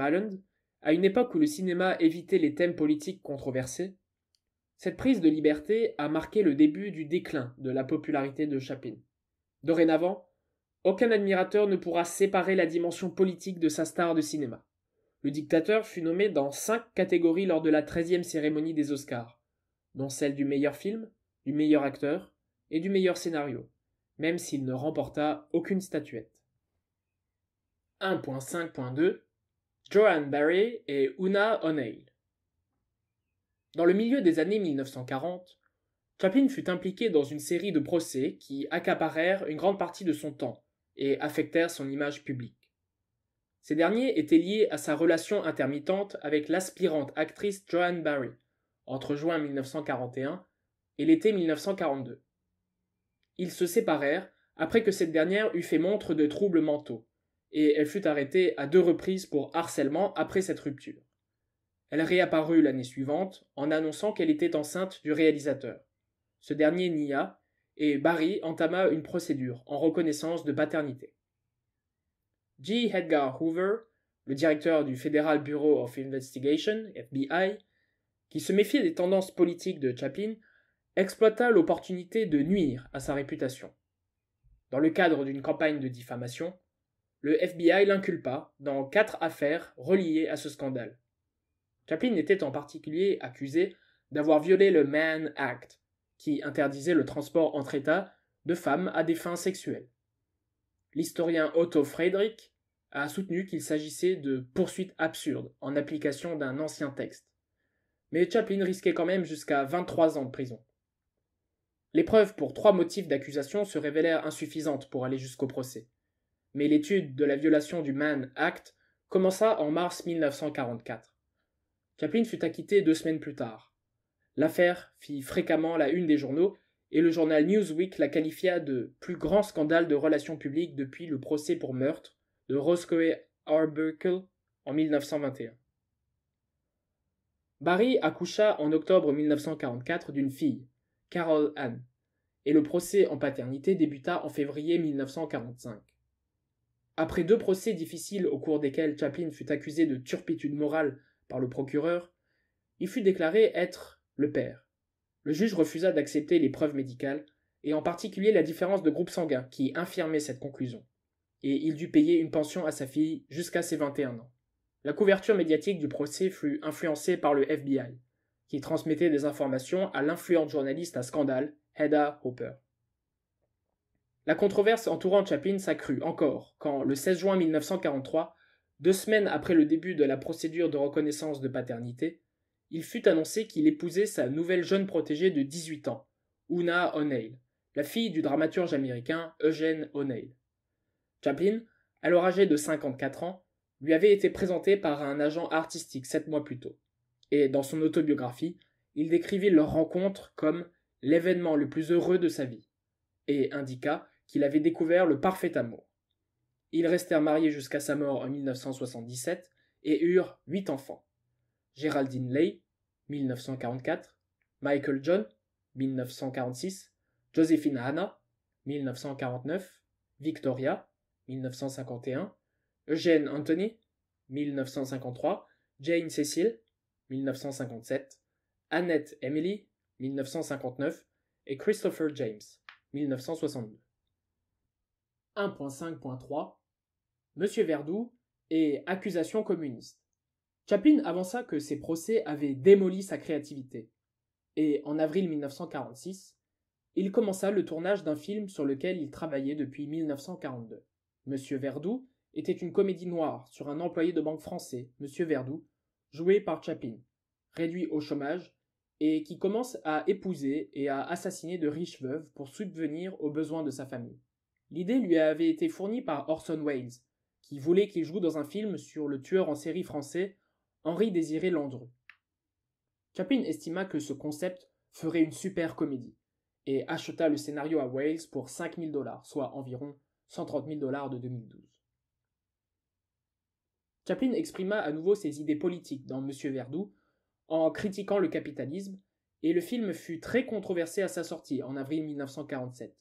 À une époque où le cinéma évitait les thèmes politiques controversés, cette prise de liberté a marqué le début du déclin de la popularité de Chaplin. Dorénavant, aucun admirateur ne pourra séparer la dimension politique de sa star de cinéma. Le dictateur fut nommé dans cinq catégories lors de la treizième cérémonie des Oscars, dont celle du meilleur film, du meilleur acteur et du meilleur scénario, même s'il ne remporta aucune statuette. 1.5.2 Joanne Barry et Una O'Neill. Dans le milieu des années 1940, Chaplin fut impliqué dans une série de procès qui accaparèrent une grande partie de son temps et affectèrent son image publique. Ces derniers étaient liés à sa relation intermittente avec l'aspirante actrice Joan Barry entre juin 1941 et l'été 1942. Ils se séparèrent après que cette dernière eut fait montre de troubles mentaux et elle fut arrêtée à deux reprises pour harcèlement après cette rupture. Elle réapparut l'année suivante en annonçant qu'elle était enceinte du réalisateur. Ce dernier nia, et Barry entama une procédure en reconnaissance de paternité. G. Edgar Hoover, le directeur du Federal Bureau of Investigation, FBI, qui se méfiait des tendances politiques de Chaplin, exploita l'opportunité de nuire à sa réputation. Dans le cadre d'une campagne de diffamation, le FBI l'inculpa dans quatre affaires reliées à ce scandale. Chaplin était en particulier accusé d'avoir violé le Man Act, qui interdisait le transport entre États de femmes à des fins sexuelles. L'historien Otto Friedrich a soutenu qu'il s'agissait de poursuites absurdes en application d'un ancien texte. Mais Chaplin risquait quand même jusqu'à 23 ans de prison. Les preuves pour trois motifs d'accusation se révélèrent insuffisantes pour aller jusqu'au procès mais l'étude de la violation du Mann Act commença en mars 1944. Chaplin fut acquitté deux semaines plus tard. L'affaire fit fréquemment la une des journaux et le journal Newsweek la qualifia de plus grand scandale de relations publiques depuis le procès pour meurtre de Roscoe Arbuckle en 1921. Barry accoucha en octobre 1944 d'une fille, Carol Ann, et le procès en paternité débuta en février 1945. Après deux procès difficiles au cours desquels Chaplin fut accusé de turpitude morale par le procureur, il fut déclaré être le père. Le juge refusa d'accepter les preuves médicales, et en particulier la différence de groupe sanguin qui infirmait cette conclusion. Et il dut payer une pension à sa fille jusqu'à ses 21 ans. La couverture médiatique du procès fut influencée par le FBI, qui transmettait des informations à l'influente journaliste à scandale, Hedda Hopper. La controverse entourant Chaplin s'accrut encore quand, le 16 juin 1943, deux semaines après le début de la procédure de reconnaissance de paternité, il fut annoncé qu'il épousait sa nouvelle jeune protégée de 18 ans, Una O'Neill, la fille du dramaturge américain Eugene O'Neill. Chaplin, alors âgé de 54 ans, lui avait été présenté par un agent artistique sept mois plus tôt. Et dans son autobiographie, il décrivit leur rencontre comme l'événement le plus heureux de sa vie, et indiqua qu'il avait découvert le parfait amour. Ils restèrent mariés jusqu'à sa mort en 1977 et eurent huit enfants. Geraldine Lay, 1944, Michael John, 1946, Josephine Hanna, 1949, Victoria, 1951, Eugène Anthony, 1953, Jane Cecil, 1957, Annette Emily, 1959 et Christopher James, 1962. 1.5.3 Monsieur Verdoux et Accusation communiste Chaplin avança que ses procès avaient démoli sa créativité. Et en avril 1946, il commença le tournage d'un film sur lequel il travaillait depuis 1942. Monsieur Verdoux était une comédie noire sur un employé de banque français, Monsieur Verdoux, joué par Chaplin, réduit au chômage et qui commence à épouser et à assassiner de riches veuves pour subvenir aux besoins de sa famille. L'idée lui avait été fournie par Orson Welles, qui voulait qu'il joue dans un film sur le tueur en série français Henri Désiré Landru. Chaplin estima que ce concept ferait une super comédie et acheta le scénario à Wales pour 5000 dollars, soit environ 130 000 dollars de 2012. Chaplin exprima à nouveau ses idées politiques dans Monsieur Verdoux en critiquant le capitalisme et le film fut très controversé à sa sortie en avril 1947.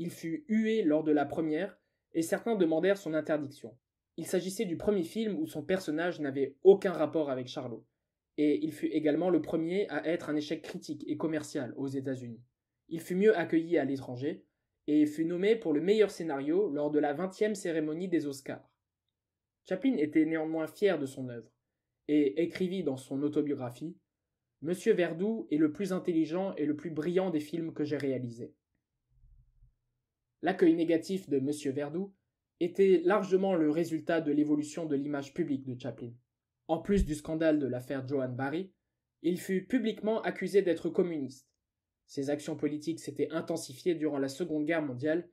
Il fut hué lors de la première, et certains demandèrent son interdiction. Il s'agissait du premier film où son personnage n'avait aucun rapport avec Charlot, et il fut également le premier à être un échec critique et commercial aux États-Unis. Il fut mieux accueilli à l'étranger, et fut nommé pour le meilleur scénario lors de la 20e cérémonie des Oscars. Chaplin était néanmoins fier de son œuvre, et écrivit dans son autobiographie Monsieur Verdoux est le plus intelligent et le plus brillant des films que j'ai réalisés. L'accueil négatif de M. Verdoux était largement le résultat de l'évolution de l'image publique de Chaplin. En plus du scandale de l'affaire Johan Barry, il fut publiquement accusé d'être communiste. Ses actions politiques s'étaient intensifiées durant la Seconde Guerre mondiale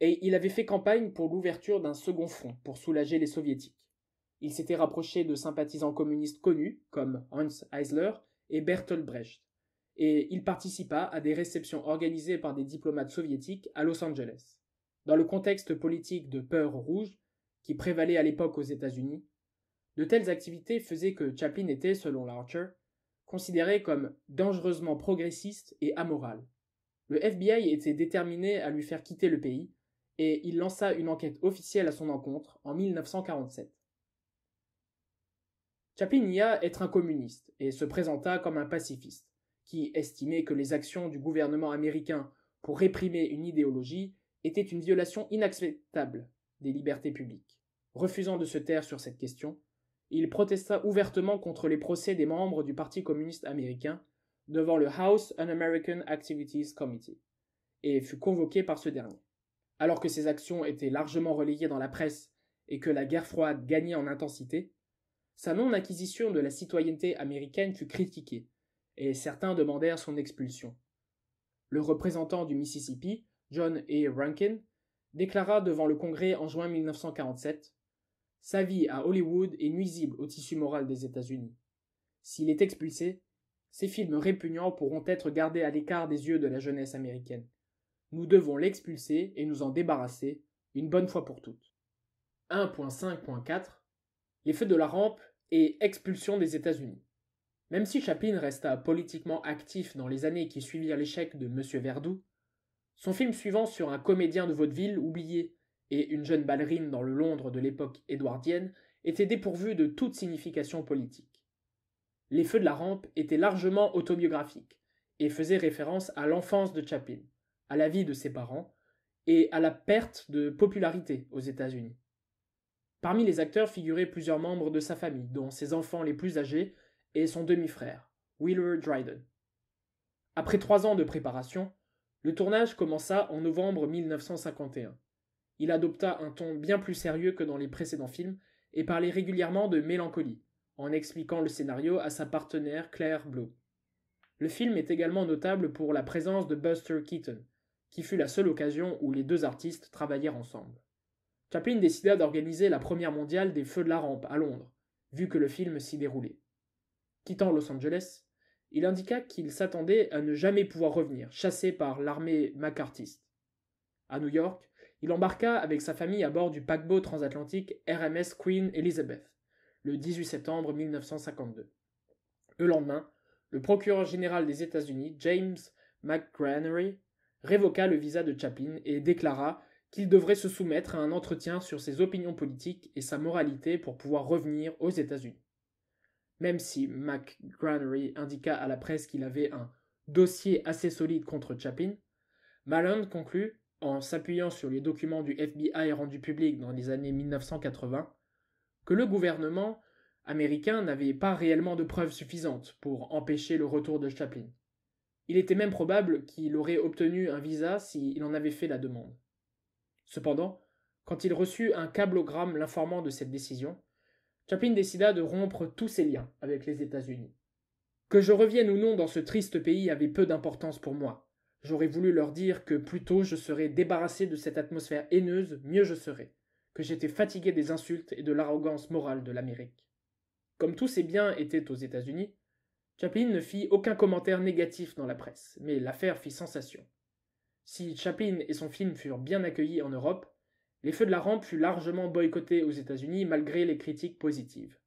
et il avait fait campagne pour l'ouverture d'un second front pour soulager les soviétiques. Il s'était rapproché de sympathisants communistes connus comme Hans Eisler et Bertolt Brecht et il participa à des réceptions organisées par des diplomates soviétiques à Los Angeles. Dans le contexte politique de peur rouge qui prévalait à l'époque aux États-Unis, de telles activités faisaient que Chaplin était, selon Larcher, considéré comme dangereusement progressiste et amoral. Le FBI était déterminé à lui faire quitter le pays et il lança une enquête officielle à son encontre en 1947. Chaplin nia être un communiste et se présenta comme un pacifiste qui estimait que les actions du gouvernement américain pour réprimer une idéologie étaient une violation inacceptable des libertés publiques. Refusant de se taire sur cette question, il protesta ouvertement contre les procès des membres du Parti communiste américain devant le House Un-American Activities Committee et fut convoqué par ce dernier. Alors que ses actions étaient largement relayées dans la presse et que la guerre froide gagnait en intensité, sa non-acquisition de la citoyenneté américaine fut critiquée et certains demandèrent son expulsion. Le représentant du Mississippi, John A. Rankin, déclara devant le Congrès en juin 1947 Sa vie à Hollywood est nuisible au tissu moral des États-Unis. S'il est expulsé, ses films répugnants pourront être gardés à l'écart des yeux de la jeunesse américaine. Nous devons l'expulser et nous en débarrasser, une bonne fois pour toutes. 1.5.4 Les feux de la rampe et expulsion des États-Unis. Même si Chaplin resta politiquement actif dans les années qui suivirent l'échec de Monsieur Verdoux, son film suivant sur un comédien de vaudeville oublié et une jeune ballerine dans le Londres de l'époque édouardienne était dépourvu de toute signification politique. Les Feux de la Rampe étaient largement autobiographiques et faisaient référence à l'enfance de Chaplin, à la vie de ses parents et à la perte de popularité aux États-Unis. Parmi les acteurs figuraient plusieurs membres de sa famille, dont ses enfants les plus âgés et son demi-frère, Wheeler Dryden. Après trois ans de préparation, le tournage commença en novembre 1951. Il adopta un ton bien plus sérieux que dans les précédents films et parlait régulièrement de mélancolie, en expliquant le scénario à sa partenaire Claire Blow. Le film est également notable pour la présence de Buster Keaton, qui fut la seule occasion où les deux artistes travaillèrent ensemble. Chaplin décida d'organiser la première mondiale des Feux de la Rampe à Londres, vu que le film s'y déroulait. Quittant Los Angeles, il indiqua qu'il s'attendait à ne jamais pouvoir revenir, chassé par l'armée macartiste. À New York, il embarqua avec sa famille à bord du paquebot transatlantique RMS Queen Elizabeth le 18 septembre 1952. Le lendemain, le procureur général des États-Unis, James McGranary, révoqua le visa de Chaplin et déclara qu'il devrait se soumettre à un entretien sur ses opinions politiques et sa moralité pour pouvoir revenir aux États-Unis même si McGranary indiqua à la presse qu'il avait un dossier assez solide contre Chaplin », Malone conclut, en s'appuyant sur les documents du FBI rendus publics dans les années 1980, que le gouvernement américain n'avait pas réellement de preuves suffisantes pour empêcher le retour de Chaplin. Il était même probable qu'il aurait obtenu un visa s'il en avait fait la demande. Cependant, quand il reçut un câblogramme l'informant de cette décision, Chaplin décida de rompre tous ses liens avec les États-Unis. Que je revienne ou non dans ce triste pays avait peu d'importance pour moi. J'aurais voulu leur dire que plus tôt je serais débarrassé de cette atmosphère haineuse, mieux je serais, que j'étais fatigué des insultes et de l'arrogance morale de l'Amérique. Comme tous ses biens étaient aux États-Unis, Chaplin ne fit aucun commentaire négatif dans la presse, mais l'affaire fit sensation. Si Chaplin et son film furent bien accueillis en Europe, les feux de la rampe fut largement boycotté aux États-Unis malgré les critiques positives.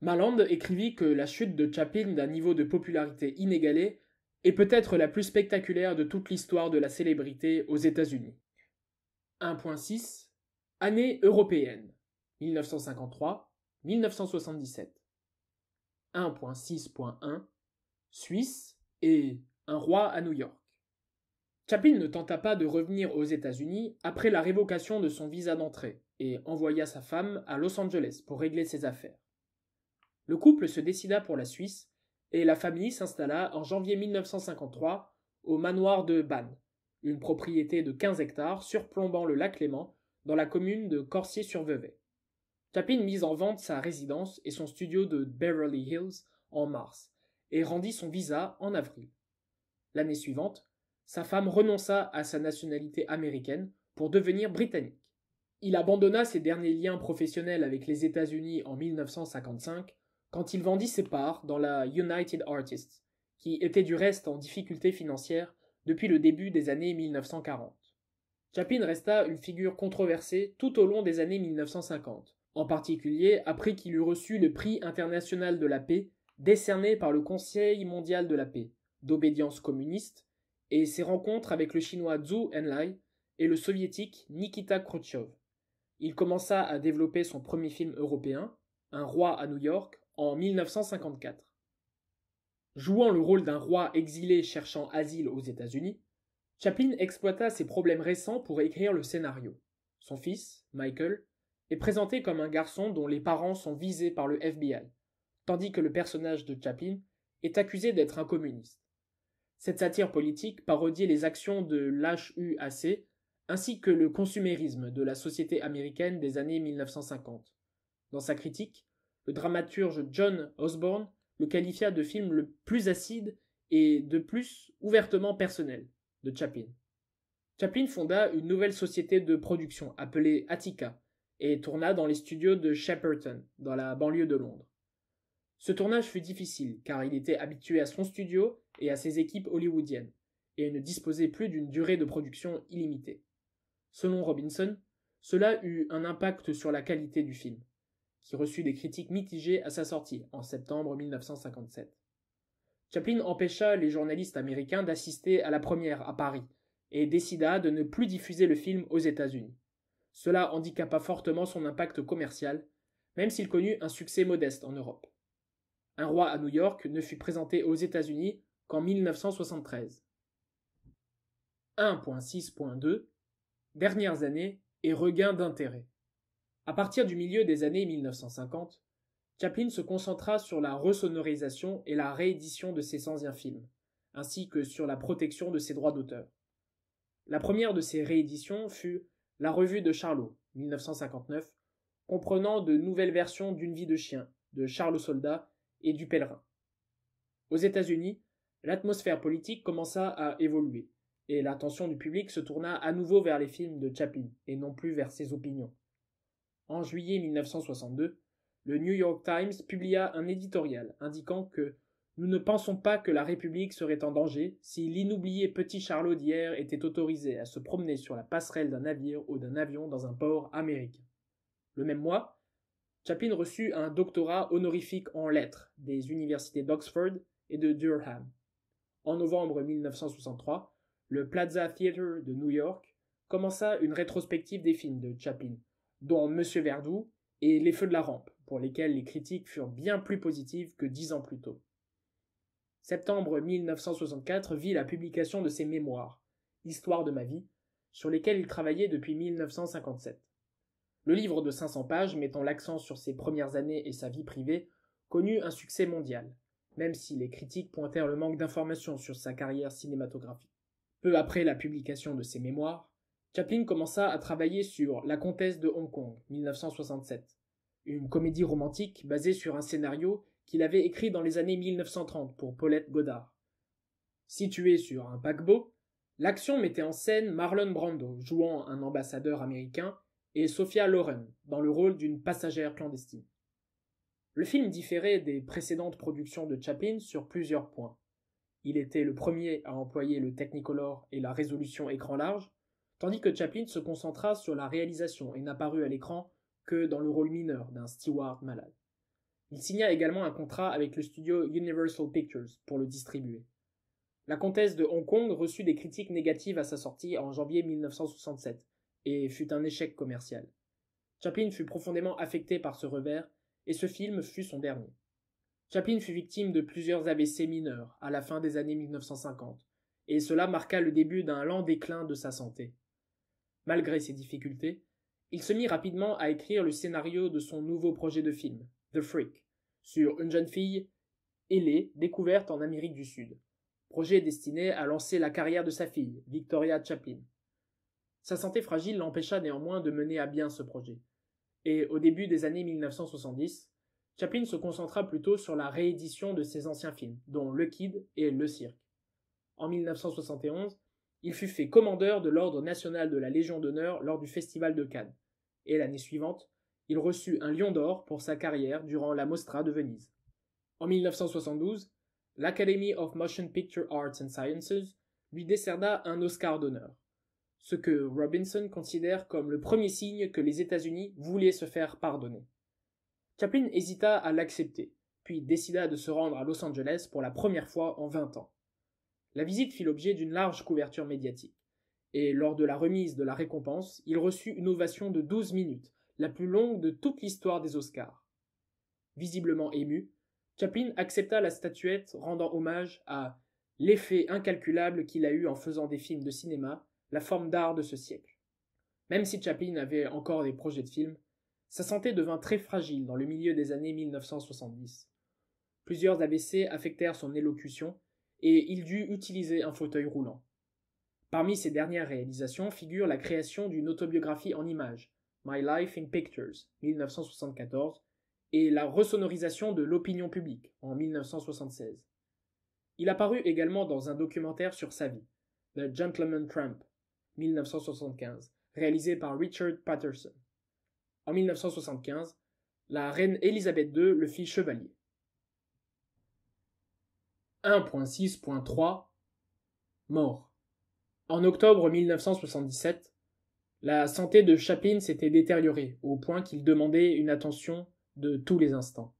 Maland écrivit que la chute de Chaplin d'un niveau de popularité inégalé est peut-être la plus spectaculaire de toute l'histoire de la célébrité aux États-Unis. 1.6 Année européenne 1953-1977 1.6.1 Suisse et un roi à New York Chaplin ne tenta pas de revenir aux États-Unis après la révocation de son visa d'entrée et envoya sa femme à Los Angeles pour régler ses affaires. Le couple se décida pour la Suisse et la famille s'installa en janvier 1953 au manoir de Bann, une propriété de 15 hectares surplombant le lac Léman dans la commune de Corsier-sur-Vevey. Chaplin mit en vente sa résidence et son studio de Beverly Hills en mars et rendit son visa en avril. L'année suivante, sa femme renonça à sa nationalité américaine pour devenir britannique. Il abandonna ses derniers liens professionnels avec les États-Unis en 1955 quand il vendit ses parts dans la United Artists, qui était du reste en difficulté financière depuis le début des années 1940. Chapin resta une figure controversée tout au long des années 1950, en particulier après qu'il eut reçu le prix international de la paix décerné par le Conseil mondial de la paix, d'obédience communiste, et ses rencontres avec le chinois Zhu Enlai et le soviétique Nikita Khrushchev. Il commença à développer son premier film européen, Un roi à New York, en 1954. Jouant le rôle d'un roi exilé cherchant asile aux États-Unis, Chaplin exploita ses problèmes récents pour écrire le scénario. Son fils, Michael, est présenté comme un garçon dont les parents sont visés par le FBI, tandis que le personnage de Chaplin est accusé d'être un communiste. Cette satire politique parodiait les actions de l'HUAC ainsi que le consumérisme de la société américaine des années 1950. Dans sa critique, le dramaturge John Osborne le qualifia de film le plus acide et de plus ouvertement personnel de Chaplin. Chaplin fonda une nouvelle société de production appelée Attica et tourna dans les studios de Shepperton, dans la banlieue de Londres. Ce tournage fut difficile car il était habitué à son studio et à ses équipes hollywoodiennes, et ne disposait plus d'une durée de production illimitée. Selon Robinson, cela eut un impact sur la qualité du film, qui reçut des critiques mitigées à sa sortie en septembre 1957. Chaplin empêcha les journalistes américains d'assister à la première à Paris et décida de ne plus diffuser le film aux États-Unis. Cela handicapa fortement son impact commercial, même s'il connut un succès modeste en Europe. Un roi à New York ne fut présenté aux États-Unis qu'en 1973. 1.6.2 Dernières années et regain d'intérêt. À partir du milieu des années 1950, Chaplin se concentra sur la resonorisation et la réédition de ses anciens films, ainsi que sur la protection de ses droits d'auteur. La première de ces rééditions fut La Revue de Charlot, 1959, comprenant de nouvelles versions d'Une vie de chien, de Charles Soldat et du pèlerin. Aux États-Unis, l'atmosphère politique commença à évoluer, et l'attention du public se tourna à nouveau vers les films de Chaplin, et non plus vers ses opinions. En juillet 1962, le New York Times publia un éditorial indiquant que nous ne pensons pas que la République serait en danger si l'inoublié petit Charlot d'hier était autorisé à se promener sur la passerelle d'un navire ou d'un avion dans un port américain. Le même mois, Chaplin reçut un doctorat honorifique en lettres des universités d'Oxford et de Durham. En novembre 1963, le Plaza Theatre de New York commença une rétrospective des films de Chaplin, dont Monsieur Verdoux et Les Feux de la Rampe, pour lesquels les critiques furent bien plus positives que dix ans plus tôt. Septembre 1964 vit la publication de ses mémoires, Histoire de ma vie, sur lesquels il travaillait depuis 1957. Le livre de 500 pages mettant l'accent sur ses premières années et sa vie privée connut un succès mondial, même si les critiques pointèrent le manque d'informations sur sa carrière cinématographique. Peu après la publication de ses mémoires, Chaplin commença à travailler sur La Comtesse de Hong Kong, 1967, une comédie romantique basée sur un scénario qu'il avait écrit dans les années 1930 pour Paulette Godard. Situé sur un paquebot, l'action mettait en scène Marlon Brando jouant un ambassadeur américain et Sophia Loren dans le rôle d'une passagère clandestine. Le film différait des précédentes productions de Chaplin sur plusieurs points. Il était le premier à employer le technicolor et la résolution écran large, tandis que Chaplin se concentra sur la réalisation et n'apparut à l'écran que dans le rôle mineur d'un steward malade. Il signa également un contrat avec le studio Universal Pictures pour le distribuer. La comtesse de Hong Kong reçut des critiques négatives à sa sortie en janvier 1967, et fut un échec commercial. Chaplin fut profondément affecté par ce revers, et ce film fut son dernier. Chaplin fut victime de plusieurs AVC mineurs à la fin des années 1950, et cela marqua le début d'un lent déclin de sa santé. Malgré ses difficultés, il se mit rapidement à écrire le scénario de son nouveau projet de film, The Freak, sur une jeune fille ailée découverte en Amérique du Sud, projet destiné à lancer la carrière de sa fille, Victoria Chaplin. Sa santé fragile l'empêcha néanmoins de mener à bien ce projet. Et au début des années 1970, Chaplin se concentra plutôt sur la réédition de ses anciens films, dont Le Kid et Le Cirque. En 1971, il fut fait commandeur de l'Ordre national de la Légion d'honneur lors du Festival de Cannes. Et l'année suivante, il reçut un Lion d'or pour sa carrière durant la Mostra de Venise. En 1972, l'Academy of Motion Picture Arts and Sciences lui décerna un Oscar d'honneur ce que Robinson considère comme le premier signe que les États-Unis voulaient se faire pardonner. Chaplin hésita à l'accepter, puis décida de se rendre à Los Angeles pour la première fois en 20 ans. La visite fit l'objet d'une large couverture médiatique, et lors de la remise de la récompense, il reçut une ovation de 12 minutes, la plus longue de toute l'histoire des Oscars. Visiblement ému, Chaplin accepta la statuette rendant hommage à l'effet incalculable qu'il a eu en faisant des films de cinéma la forme d'art de ce siècle. Même si Chaplin avait encore des projets de films, sa santé devint très fragile dans le milieu des années 1970. Plusieurs abc affectèrent son élocution et il dut utiliser un fauteuil roulant. Parmi ses dernières réalisations figurent la création d'une autobiographie en images, My Life in Pictures, 1974, et la ressonorisation de l'opinion publique, en 1976. Il apparut également dans un documentaire sur sa vie, The Gentleman Tramp, 1975, réalisé par Richard Patterson. En 1975, la reine Élisabeth II le fit chevalier. 1.6.3 Mort. En octobre 1977, la santé de Chaplin s'était détériorée au point qu'il demandait une attention de tous les instants.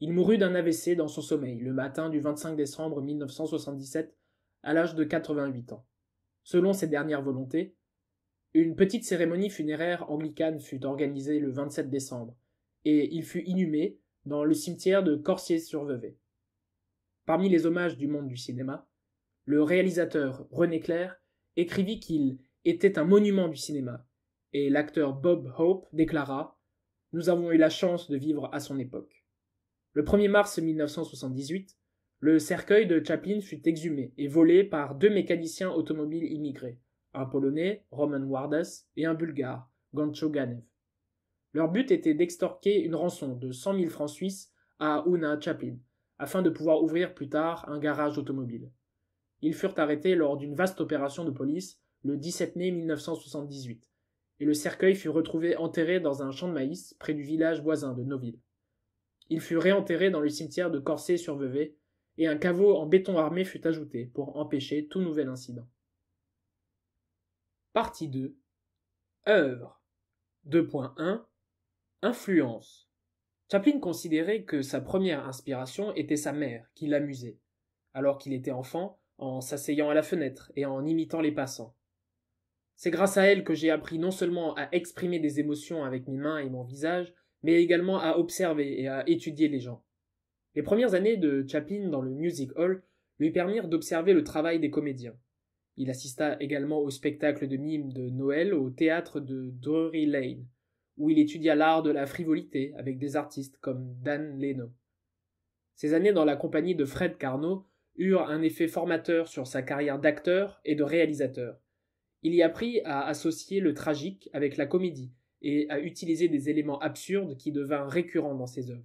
Il mourut d'un AVC dans son sommeil le matin du 25 décembre 1977 à l'âge de 88 ans selon ses dernières volontés, une petite cérémonie funéraire anglicane fut organisée le 27 décembre, et il fut inhumé dans le cimetière de Corsier-sur-Vevey. Parmi les hommages du monde du cinéma, le réalisateur René Clair écrivit qu'il était un monument du cinéma, et l'acteur Bob Hope déclara Nous avons eu la chance de vivre à son époque. Le 1er mars 1978, le cercueil de Chaplin fut exhumé et volé par deux mécaniciens automobiles immigrés, un Polonais, Roman Wardas, et un Bulgare, Gancho Ganev. Leur but était d'extorquer une rançon de 100 000 francs suisses à Una Chaplin, afin de pouvoir ouvrir plus tard un garage automobile. Ils furent arrêtés lors d'une vaste opération de police le 17 mai 1978, et le cercueil fut retrouvé enterré dans un champ de maïs près du village voisin de Noville. Il fut réenterré dans le cimetière de corset sur Vevey, et un caveau en béton armé fut ajouté pour empêcher tout nouvel incident. Partie 2 Œuvre 2.1 Influence Chaplin considérait que sa première inspiration était sa mère, qui l'amusait, alors qu'il était enfant, en s'asseyant à la fenêtre et en imitant les passants. C'est grâce à elle que j'ai appris non seulement à exprimer des émotions avec mes mains et mon visage, mais également à observer et à étudier les gens. Les premières années de Chaplin dans le Music Hall lui permirent d'observer le travail des comédiens. Il assista également au spectacle de mime de Noël au théâtre de Drury Lane, où il étudia l'art de la frivolité avec des artistes comme Dan Leno. Ses années dans la compagnie de Fred Carnot eurent un effet formateur sur sa carrière d'acteur et de réalisateur. Il y apprit à associer le tragique avec la comédie et à utiliser des éléments absurdes qui devinrent récurrents dans ses œuvres.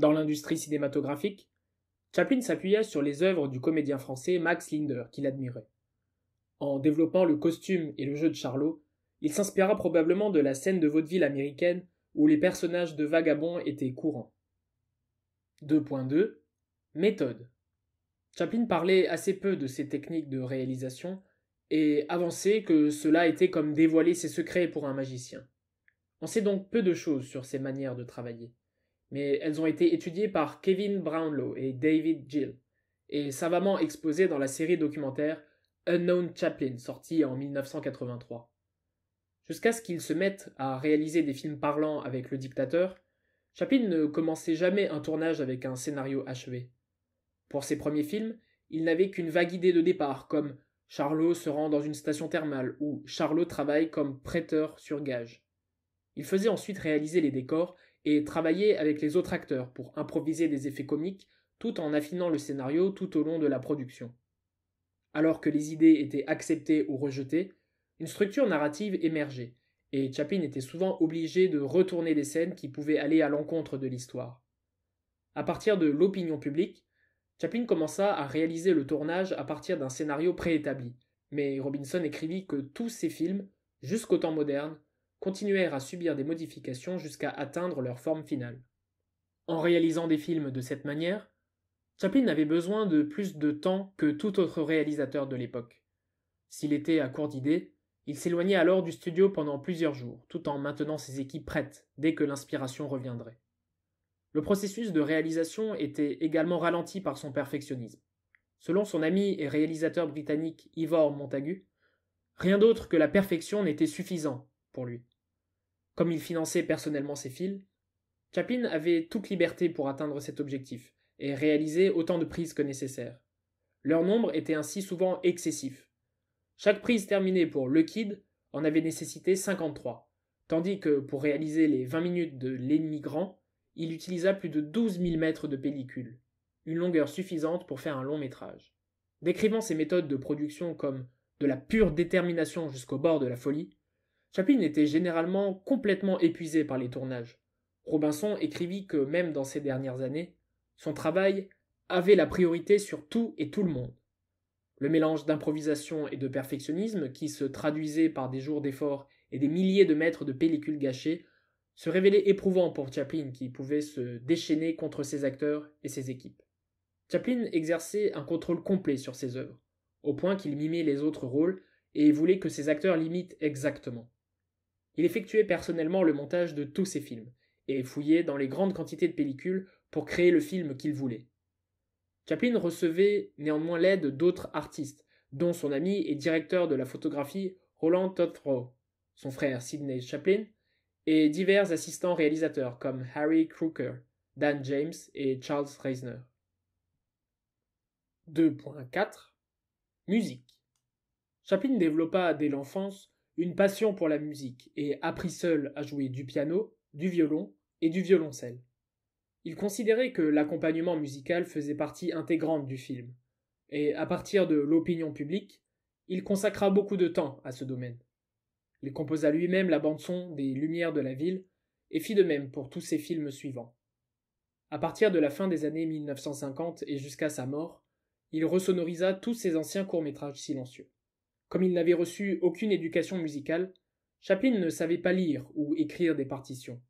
Dans l'industrie cinématographique, Chaplin s'appuya sur les œuvres du comédien français Max Linder, qu'il admirait. En développant le costume et le jeu de Charlot, il s'inspira probablement de la scène de vaudeville américaine où les personnages de vagabonds étaient courants. 2.2 Méthode Chaplin parlait assez peu de ses techniques de réalisation et avançait que cela était comme dévoiler ses secrets pour un magicien. On sait donc peu de choses sur ses manières de travailler mais elles ont été étudiées par Kevin Brownlow et David Gill, et savamment exposées dans la série documentaire Unknown Chaplin, sortie en 1983. Jusqu'à ce qu'ils se mettent à réaliser des films parlants avec le dictateur, Chaplin ne commençait jamais un tournage avec un scénario achevé. Pour ses premiers films, il n'avait qu'une vague idée de départ, comme Charlot se rend dans une station thermale ou Charlot travaille comme prêteur sur gage. Il faisait ensuite réaliser les décors et travailler avec les autres acteurs pour improviser des effets comiques tout en affinant le scénario tout au long de la production. Alors que les idées étaient acceptées ou rejetées, une structure narrative émergeait, et Chaplin était souvent obligé de retourner des scènes qui pouvaient aller à l'encontre de l'histoire. À partir de l'opinion publique, Chaplin commença à réaliser le tournage à partir d'un scénario préétabli, mais Robinson écrivit que tous ses films, jusqu'au temps moderne, continuèrent à subir des modifications jusqu'à atteindre leur forme finale. En réalisant des films de cette manière, Chaplin avait besoin de plus de temps que tout autre réalisateur de l'époque. S'il était à court d'idées, il s'éloignait alors du studio pendant plusieurs jours, tout en maintenant ses équipes prêtes dès que l'inspiration reviendrait. Le processus de réalisation était également ralenti par son perfectionnisme. Selon son ami et réalisateur britannique Ivor Montagu, rien d'autre que la perfection n'était suffisant pour lui. Comme il finançait personnellement ses fils, Chaplin avait toute liberté pour atteindre cet objectif et réaliser autant de prises que nécessaire. Leur nombre était ainsi souvent excessif. Chaque prise terminée pour le Kid en avait nécessité 53, tandis que pour réaliser les 20 minutes de l'ennemi grand, il utilisa plus de 12 000 mètres de pellicule, une longueur suffisante pour faire un long métrage. Décrivant ses méthodes de production comme de la pure détermination jusqu'au bord de la folie, Chaplin était généralement complètement épuisé par les tournages. Robinson écrivit que même dans ces dernières années, son travail avait la priorité sur tout et tout le monde. Le mélange d'improvisation et de perfectionnisme qui se traduisait par des jours d'efforts et des milliers de mètres de pellicules gâchées se révélait éprouvant pour Chaplin qui pouvait se déchaîner contre ses acteurs et ses équipes. Chaplin exerçait un contrôle complet sur ses œuvres, au point qu'il mimait les autres rôles et voulait que ses acteurs l'imitent exactement. Il effectuait personnellement le montage de tous ses films, et fouillait dans les grandes quantités de pellicules pour créer le film qu'il voulait. Chaplin recevait néanmoins l'aide d'autres artistes, dont son ami et directeur de la photographie Roland Tothrow, son frère Sidney Chaplin, et divers assistants réalisateurs comme Harry Crooker, Dan James et Charles Reisner. 2.4 Musique Chaplin développa dès l'enfance une passion pour la musique et apprit seul à jouer du piano, du violon et du violoncelle. Il considérait que l'accompagnement musical faisait partie intégrante du film, et à partir de l'opinion publique, il consacra beaucoup de temps à ce domaine. Il composa lui-même la bande-son des Lumières de la ville et fit de même pour tous ses films suivants. À partir de la fin des années 1950 et jusqu'à sa mort, il ressonorisa tous ses anciens courts-métrages silencieux. Comme il n'avait reçu aucune éducation musicale, Chaplin ne savait pas lire ou écrire des partitions.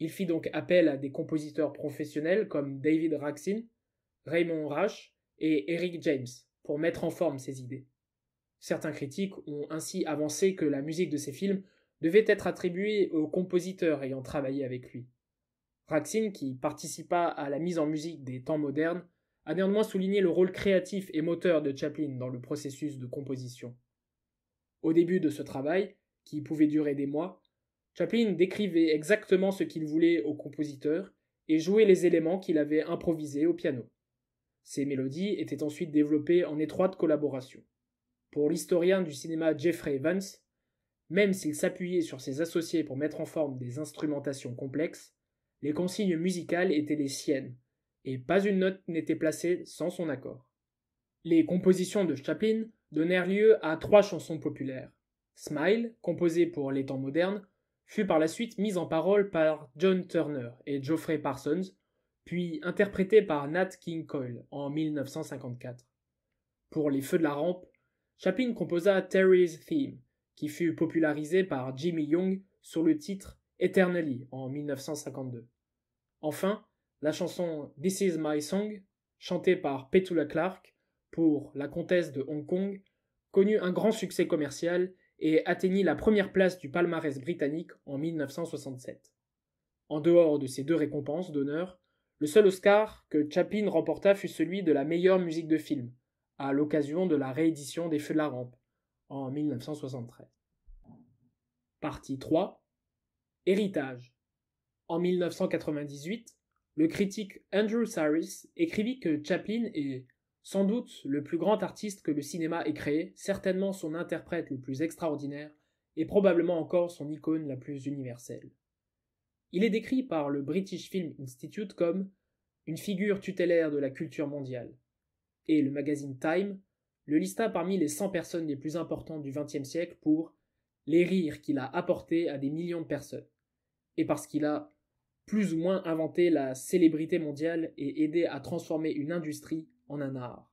Il fit donc appel à des compositeurs professionnels comme David Raxin, Raymond Rash et Eric James pour mettre en forme ses idées. Certains critiques ont ainsi avancé que la musique de ses films devait être attribuée aux compositeurs ayant travaillé avec lui. Raxin, qui participa à la mise en musique des temps modernes, a néanmoins souligné le rôle créatif et moteur de Chaplin dans le processus de composition. Au début de ce travail, qui pouvait durer des mois, Chaplin décrivait exactement ce qu'il voulait au compositeur et jouait les éléments qu'il avait improvisés au piano. Ces mélodies étaient ensuite développées en étroite collaboration. Pour l'historien du cinéma Jeffrey Vance, même s'il s'appuyait sur ses associés pour mettre en forme des instrumentations complexes, les consignes musicales étaient les siennes, et pas une note n'était placée sans son accord. Les compositions de Chaplin donnèrent lieu à trois chansons populaires. Smile, composé pour les temps modernes, fut par la suite mise en parole par John Turner et Geoffrey Parsons, puis interprétée par Nat King Cole en 1954. Pour les Feux de la Rampe, Chaplin composa Terry's Theme, qui fut popularisé par Jimmy Young sur le titre Eternally en 1952. Enfin, la chanson This Is My Song, chantée par Petula Clark, pour La Comtesse de Hong Kong connut un grand succès commercial et atteignit la première place du palmarès britannique en 1967. En dehors de ces deux récompenses d'honneur, le seul Oscar que Chaplin remporta fut celui de la meilleure musique de film, à l'occasion de la réédition des Feux de la Rampe, en 1973. Partie 3 Héritage. En 1998, le critique Andrew Saris écrivit que Chaplin est sans doute le plus grand artiste que le cinéma ait créé, certainement son interprète le plus extraordinaire, et probablement encore son icône la plus universelle. Il est décrit par le British Film Institute comme une figure tutélaire de la culture mondiale, et le magazine Time le lista parmi les 100 personnes les plus importantes du XXe siècle pour les rires qu'il a apportés à des millions de personnes, et parce qu'il a plus ou moins inventé la célébrité mondiale et aidé à transformer une industrie en un art.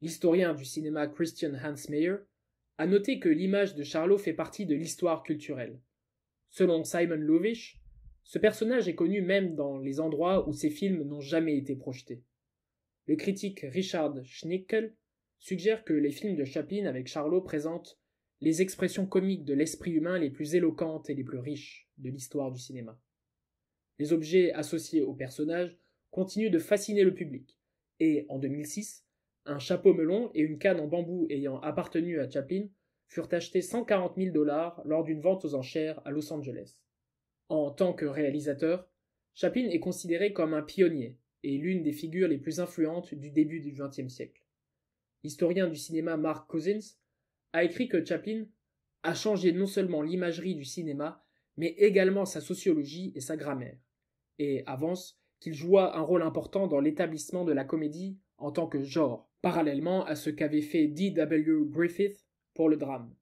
L'historien du cinéma Christian Hans Meyer a noté que l'image de Charlot fait partie de l'histoire culturelle. Selon Simon Lovish, ce personnage est connu même dans les endroits où ses films n'ont jamais été projetés. Le critique Richard Schnickel suggère que les films de Chaplin avec Charlot présentent les expressions comiques de l'esprit humain les plus éloquentes et les plus riches de l'histoire du cinéma. Les objets associés au personnage continuent de fasciner le public, et en 2006, un chapeau melon et une canne en bambou ayant appartenu à Chaplin furent achetés 140 000 dollars lors d'une vente aux enchères à Los Angeles. En tant que réalisateur, Chaplin est considéré comme un pionnier et l'une des figures les plus influentes du début du XXe siècle. L'historien du cinéma Mark Cousins a écrit que Chaplin a changé non seulement l'imagerie du cinéma, mais également sa sociologie et sa grammaire, et avance qu'il joua un rôle important dans l'établissement de la comédie en tant que genre, parallèlement à ce qu'avait fait D.W. Griffith pour le drame.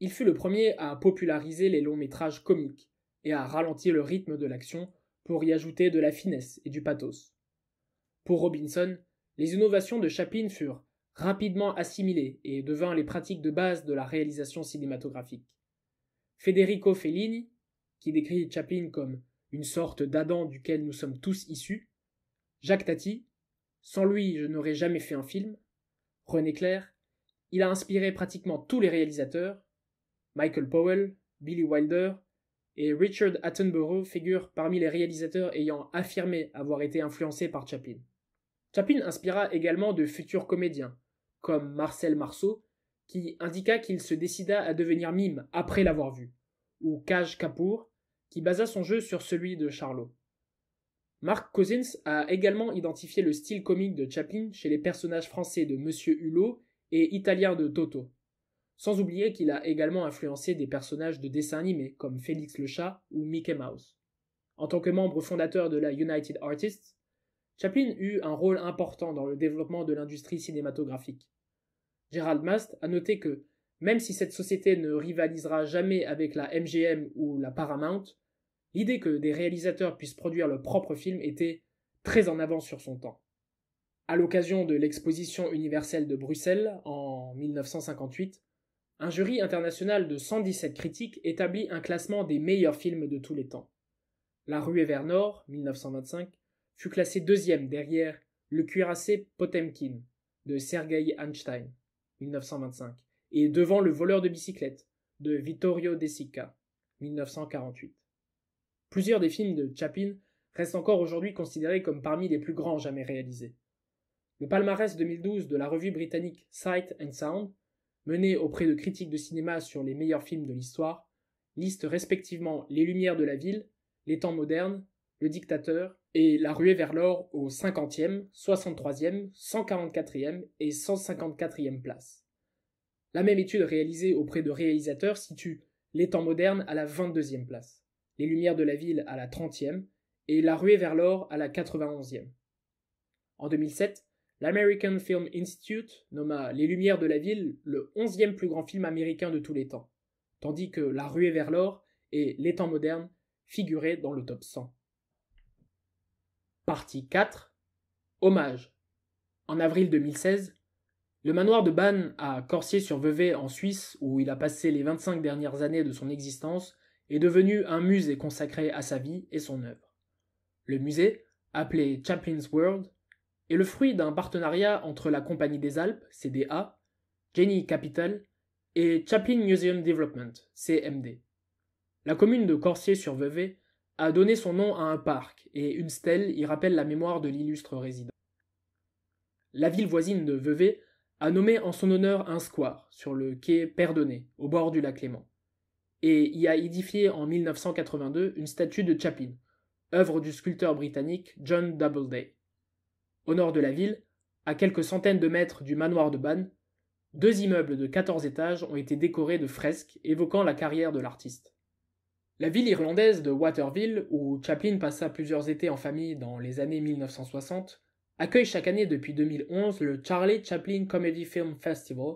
Il fut le premier à populariser les longs métrages comiques et à ralentir le rythme de l'action pour y ajouter de la finesse et du pathos. Pour Robinson, les innovations de Chaplin furent rapidement assimilées et devinrent les pratiques de base de la réalisation cinématographique. Federico Fellini, qui décrit Chaplin comme une sorte d'Adam duquel nous sommes tous issus, Jacques Tati, sans lui je n'aurais jamais fait un film, René Clair, il a inspiré pratiquement tous les réalisateurs, Michael Powell, Billy Wilder et Richard Attenborough figurent parmi les réalisateurs ayant affirmé avoir été influencés par Chaplin. Chaplin inspira également de futurs comédiens, comme Marcel Marceau, qui indiqua qu'il se décida à devenir mime après l'avoir vu, ou Kaj Kapoor, qui basa son jeu sur celui de Charlot. Mark Cousins a également identifié le style comique de Chaplin chez les personnages français de Monsieur Hulot et italiens de Toto. Sans oublier qu'il a également influencé des personnages de dessins animés comme Félix le chat ou Mickey Mouse. En tant que membre fondateur de la United Artists, Chaplin eut un rôle important dans le développement de l'industrie cinématographique. Gerald Mast a noté que même si cette société ne rivalisera jamais avec la MGM ou la Paramount, l'idée que des réalisateurs puissent produire leur propre film était très en avance sur son temps. À l'occasion de l'exposition universelle de Bruxelles en 1958, un jury international de 117 critiques établit un classement des meilleurs films de tous les temps. La Rue vers 1925, fut classée deuxième derrière Le cuirassé Potemkin de Sergei Einstein, 1925, et devant le voleur de bicyclette de Vittorio De Sica, 1948. Plusieurs des films de Chapin restent encore aujourd'hui considérés comme parmi les plus grands jamais réalisés. Le palmarès 2012 de la revue britannique Sight and Sound, mené auprès de critiques de cinéma sur les meilleurs films de l'histoire, liste respectivement Les Lumières de la Ville, Les Temps modernes, Le Dictateur et La Ruée vers l'or au 50e, 63e, 144e et 154e places. La même étude réalisée auprès de réalisateurs situe les temps modernes à la 22e place, les lumières de la ville à la 30e et la ruée vers l'or à la 91e. En 2007, l'American Film Institute nomma Les Lumières de la Ville le 11e plus grand film américain de tous les temps, tandis que La Ruée vers l'or et Les Temps modernes figuraient dans le top 100. Partie 4 Hommage. En avril 2016, le manoir de Bann à Corsier-sur-Vevey en Suisse, où il a passé les 25 dernières années de son existence, est devenu un musée consacré à sa vie et son œuvre. Le musée, appelé Chaplin's World, est le fruit d'un partenariat entre la Compagnie des Alpes, CDA, Jenny Capital et Chaplin Museum Development, CMD. La commune de Corsier-sur-Vevey a donné son nom à un parc et une stèle y rappelle la mémoire de l'illustre résident. La ville voisine de Vevey a nommé en son honneur un square sur le quai Perdonné, au bord du lac Léman, et y a édifié en 1982 une statue de Chaplin, œuvre du sculpteur britannique John Doubleday. Au nord de la ville, à quelques centaines de mètres du manoir de Bannes, deux immeubles de 14 étages ont été décorés de fresques évoquant la carrière de l'artiste. La ville irlandaise de Waterville, où Chaplin passa plusieurs étés en famille dans les années 1960, accueille chaque année depuis 2011 le Charlie Chaplin Comedy Film Festival,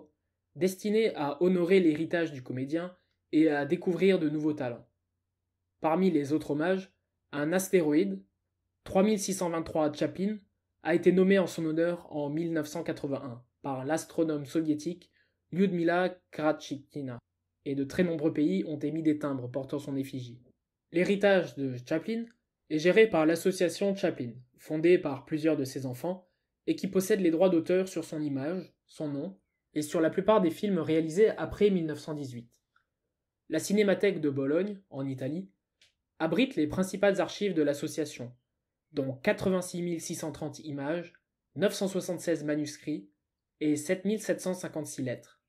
destiné à honorer l'héritage du comédien et à découvrir de nouveaux talents. Parmi les autres hommages, un astéroïde, 3623 Chaplin, a été nommé en son honneur en 1981 par l'astronome soviétique Lyudmila Kratchikina, et de très nombreux pays ont émis des timbres portant son effigie. L'héritage de Chaplin est gérée par l'association Chaplin, fondée par plusieurs de ses enfants, et qui possède les droits d'auteur sur son image, son nom, et sur la plupart des films réalisés après 1918. La Cinémathèque de Bologne, en Italie, abrite les principales archives de l'association, dont 86 630 images, 976 manuscrits et 7756 lettres.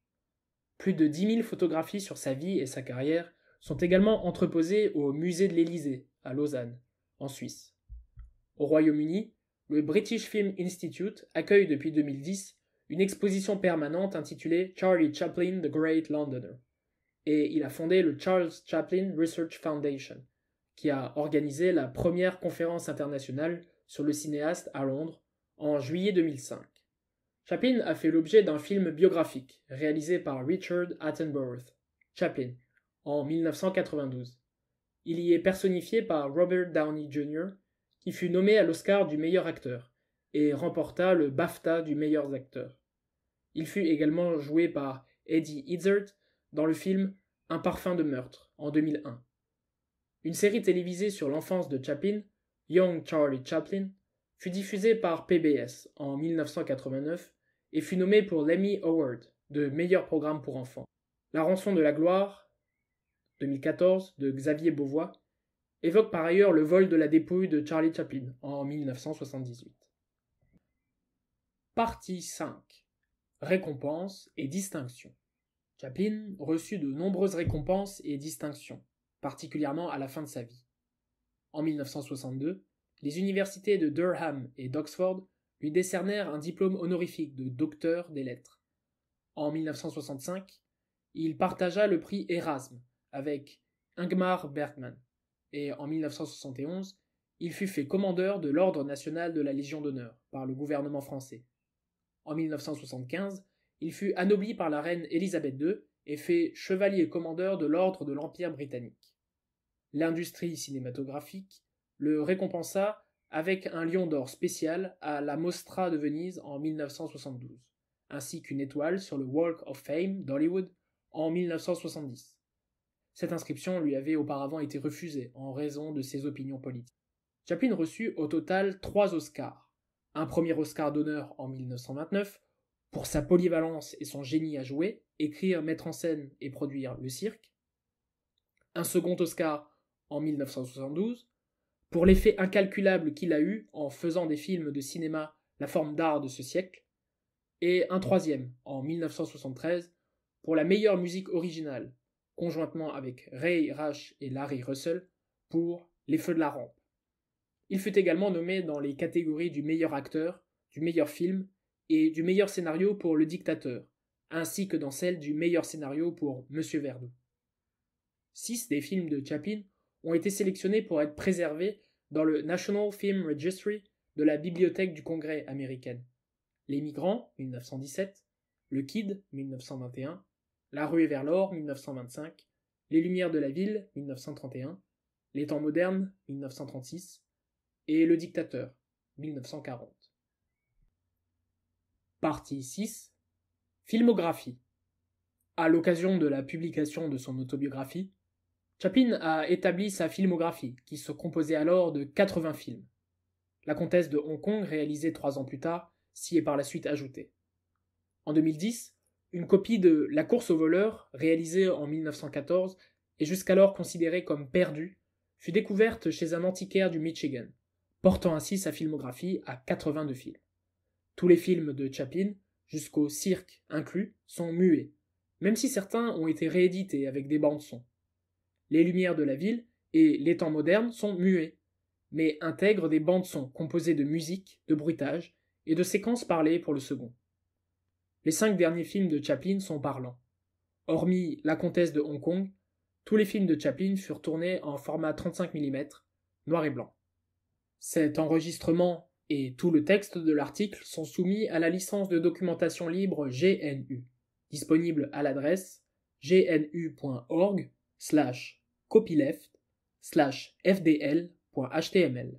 Plus de 10 000 photographies sur sa vie et sa carrière sont également entreposées au musée de l'Élysée, à Lausanne, en Suisse. Au Royaume-Uni, le British Film Institute accueille depuis 2010 une exposition permanente intitulée Charlie Chaplin, The Great Londoner. Et il a fondé le Charles Chaplin Research Foundation, qui a organisé la première conférence internationale sur le cinéaste à Londres en juillet 2005. Chaplin a fait l'objet d'un film biographique réalisé par Richard Attenborough, Chaplin, en 1992. Il y est personnifié par Robert Downey Jr., qui fut nommé à l'Oscar du meilleur acteur et remporta le BAFTA du meilleur acteur. Il fut également joué par Eddie Izzard dans le film Un parfum de meurtre en 2001. Une série télévisée sur l'enfance de Chaplin, Young Charlie Chaplin, fut diffusée par PBS en 1989 et fut nommée pour l'Emmy Award de meilleur programme pour enfants. La rançon de la gloire 2014 de Xavier Beauvois évoque par ailleurs le vol de la dépouille de Charlie Chaplin en 1978. Partie 5 Récompenses et distinctions. Chaplin reçut de nombreuses récompenses et distinctions, particulièrement à la fin de sa vie. En 1962, les universités de Durham et d'Oxford lui décernèrent un diplôme honorifique de docteur des lettres. En 1965, il partagea le prix Erasme avec Ingmar Bergman, et en 1971, il fut fait commandeur de l'Ordre national de la Légion d'honneur par le gouvernement français. En 1975, il fut anobli par la reine Élisabeth II et fait chevalier commandeur de l'Ordre de l'Empire britannique. L'industrie cinématographique le récompensa avec un lion d'or spécial à la Mostra de Venise en 1972, ainsi qu'une étoile sur le Walk of Fame d'Hollywood en 1970. Cette inscription lui avait auparavant été refusée en raison de ses opinions politiques. Chaplin reçut au total trois Oscars. Un premier Oscar d'honneur en 1929 pour sa polyvalence et son génie à jouer, écrire, mettre en scène et produire le cirque. Un second Oscar en 1972 pour l'effet incalculable qu'il a eu en faisant des films de cinéma la forme d'art de ce siècle, et un troisième en 1973 pour la meilleure musique originale, conjointement avec Ray Rash et Larry Russell, pour Les Feux de la Rampe. Il fut également nommé dans les catégories du meilleur acteur, du meilleur film et du meilleur scénario pour Le Dictateur, ainsi que dans celle du meilleur scénario pour Monsieur Verdoux. Six des films de Chaplin ont été sélectionnés pour être préservés dans le National Film Registry de la Bibliothèque du Congrès américaine. Les Migrants, 1917, Le Kid, 1921, la Rue et vers l'or, 1925, Les Lumières de la ville, 1931, Les temps modernes, 1936, et Le dictateur, 1940. Partie 6 Filmographie. À l'occasion de la publication de son autobiographie, Chaplin a établi sa filmographie, qui se composait alors de 80 films. La Comtesse de Hong Kong, réalisée trois ans plus tard, s'y est par la suite ajoutée. En 2010, une copie de La course au voleur, réalisée en 1914 et jusqu'alors considérée comme perdue, fut découverte chez un antiquaire du Michigan, portant ainsi sa filmographie à 82 films. Tous les films de Chaplin, jusqu'au cirque inclus, sont muets, même si certains ont été réédités avec des bandes-sons. Les lumières de la ville et les temps modernes sont muets, mais intègrent des bandes-sons composées de musique, de bruitage et de séquences parlées pour le second les cinq derniers films de Chaplin sont parlants. Hormis La Comtesse de Hong Kong, tous les films de Chaplin furent tournés en format 35 mm, noir et blanc. Cet enregistrement et tout le texte de l'article sont soumis à la licence de documentation libre GNU, disponible à l'adresse gnu.org slash copyleft slash fdl.html.